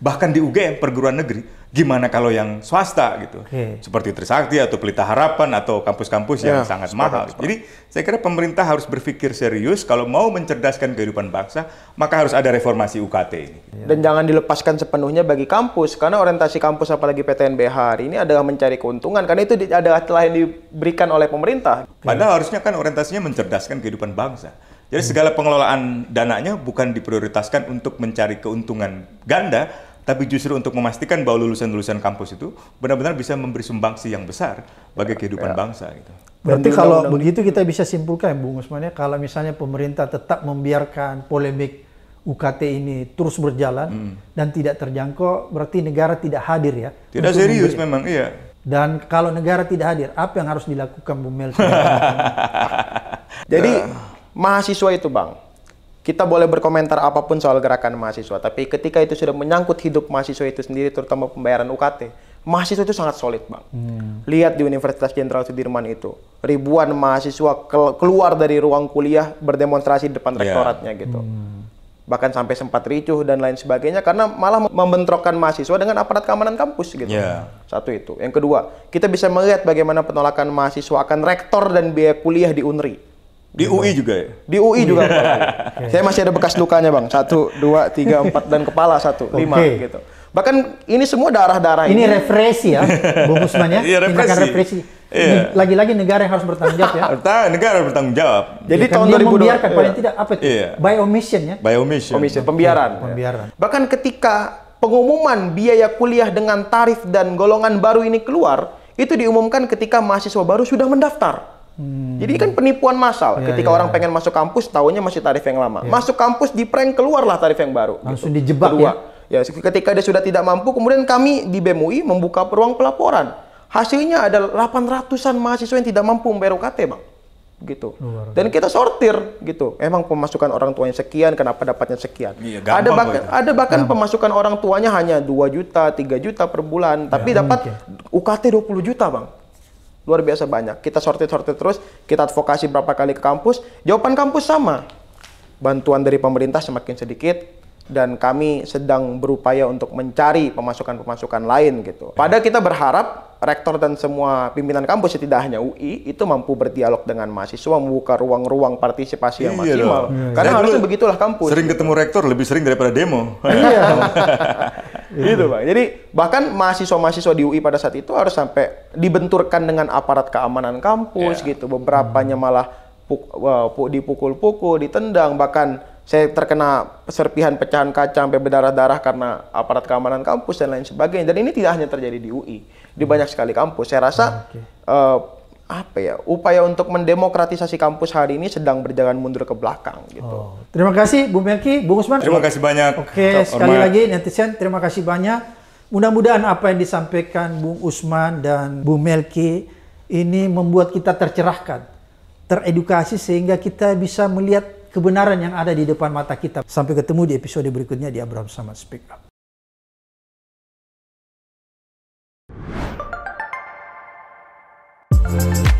bahkan di UGM perguruan negeri gimana kalau yang swasta gitu okay. seperti Trisakti atau Pelita Harapan atau kampus-kampus yeah, yang ya, sangat sepakat, mahal. Sepakat. Jadi saya kira pemerintah harus berpikir serius kalau mau mencerdaskan kehidupan bangsa maka harus ada reformasi UKT ini. Ya. Dan jangan dilepaskan sepenuhnya bagi kampus karena orientasi kampus apalagi PTNBH hari ini adalah mencari keuntungan karena itu adalah telah yang diberikan oleh pemerintah. Okay. Padahal harusnya kan orientasinya mencerdaskan kehidupan bangsa. Jadi segala pengelolaan dananya bukan diprioritaskan untuk mencari keuntungan ganda tapi justru untuk memastikan bahwa lulusan-lulusan kampus itu benar-benar bisa memberi sumbangsi yang besar bagi kehidupan ya. bangsa gitu. Berarti Dan kalau undang -undang. begitu kita bisa simpulkan Bung Usman ya, kalau misalnya pemerintah tetap membiarkan polemik UKT ini terus berjalan hmm. dan tidak terjangkau, berarti negara tidak hadir ya. Tidak serius memberi. memang, iya. Dan kalau negara tidak hadir, apa yang harus dilakukan Bu Mel? Jadi ya. mahasiswa itu bang, kita boleh berkomentar apapun soal gerakan mahasiswa, tapi ketika itu sudah menyangkut hidup mahasiswa itu sendiri, terutama pembayaran UKT, mahasiswa itu sangat solid, Bang. Hmm. Lihat di Universitas Jenderal Sudirman itu, ribuan mahasiswa ke keluar dari ruang kuliah berdemonstrasi di depan yeah. rektoratnya gitu. Hmm. Bahkan sampai sempat ricuh dan lain sebagainya karena malah membentrokkan mahasiswa dengan aparat keamanan kampus gitu. Yeah. Satu itu. Yang kedua, kita bisa melihat bagaimana penolakan mahasiswa akan rektor dan biaya kuliah di UNRI di UI juga ya? Di UI juga. Iya. Saya masih ada bekas lukanya bang. Satu, dua, tiga, empat dan kepala satu, okay. lima gitu. Bahkan ini semua darah-darah ini. Ini refresi ya, Bung Usman ya. Iya, refresi. Tindakan refresi. Lagi-lagi negara yang harus bertanggung jawab ya. Bertanggung negara bertanggung jawab. Jadi ya, tahun 2002. membiarkan iya. tidak apa itu? Yeah. By omission ya. By omission. omission. Pembiaran. Yeah. Pembiaran. Bahkan ketika pengumuman biaya kuliah dengan tarif dan golongan baru ini keluar, itu diumumkan ketika mahasiswa baru sudah mendaftar. Hmm. Jadi kan penipuan massal. Ya, Ketika ya. orang pengen masuk kampus, tahunya masih tarif yang lama. Ya. Masuk kampus di prank keluarlah tarif yang baru. Gitu. Langsung gitu. dijebak Kedua, ya. Ya, ketika dia sudah tidak mampu, kemudian kami di BMUI membuka ruang pelaporan. Hasilnya ada 800-an mahasiswa yang tidak mampu membayar UKT, Bang. Gitu. Dan kita sortir gitu. Emang pemasukan orang tuanya sekian, kenapa dapatnya sekian? Ya, ada bahkan ya. ada bahkan gampang. pemasukan orang tuanya hanya 2 juta, 3 juta per bulan, tapi ya, dapat mungkin. UKT 20 juta, Bang luar biasa banyak. Kita sortir-sortir terus, kita advokasi berapa kali ke kampus, jawaban kampus sama. Bantuan dari pemerintah semakin sedikit dan kami sedang berupaya untuk mencari pemasukan-pemasukan lain gitu. pada kita berharap rektor dan semua pimpinan kampus ya tidak hanya UI itu mampu berdialog dengan mahasiswa membuka ruang-ruang partisipasi yang iya maksimal. Iya, Karena iya. harusnya begitulah kampus. Sering ketemu rektor lebih sering daripada demo. Iya. gitu Bang. Jadi bahkan mahasiswa-mahasiswa di UI pada saat itu harus sampai dibenturkan dengan aparat keamanan kampus yeah. gitu. Beberapanya malah puk, uh, dipukul-pukul, ditendang bahkan saya terkena serpihan pecahan kaca sampai berdarah-darah karena aparat keamanan kampus dan lain sebagainya. Dan ini tidak hanya terjadi di UI di banyak sekali kampus. Saya rasa ah, okay. uh, eh, apa ya upaya untuk mendemokratisasi kampus hari ini sedang berjalan mundur ke belakang gitu. Oh. Terima kasih Bu Melki, Bu Usman. Terima kasih banyak. Oke, okay, sekali sekali lagi netizen terima kasih banyak. Mudah-mudahan apa yang disampaikan Bung Usman dan Bu Melki ini membuat kita tercerahkan, teredukasi sehingga kita bisa melihat kebenaran yang ada di depan mata kita. Sampai ketemu di episode berikutnya di Abraham Samad Speak Up. Thank you.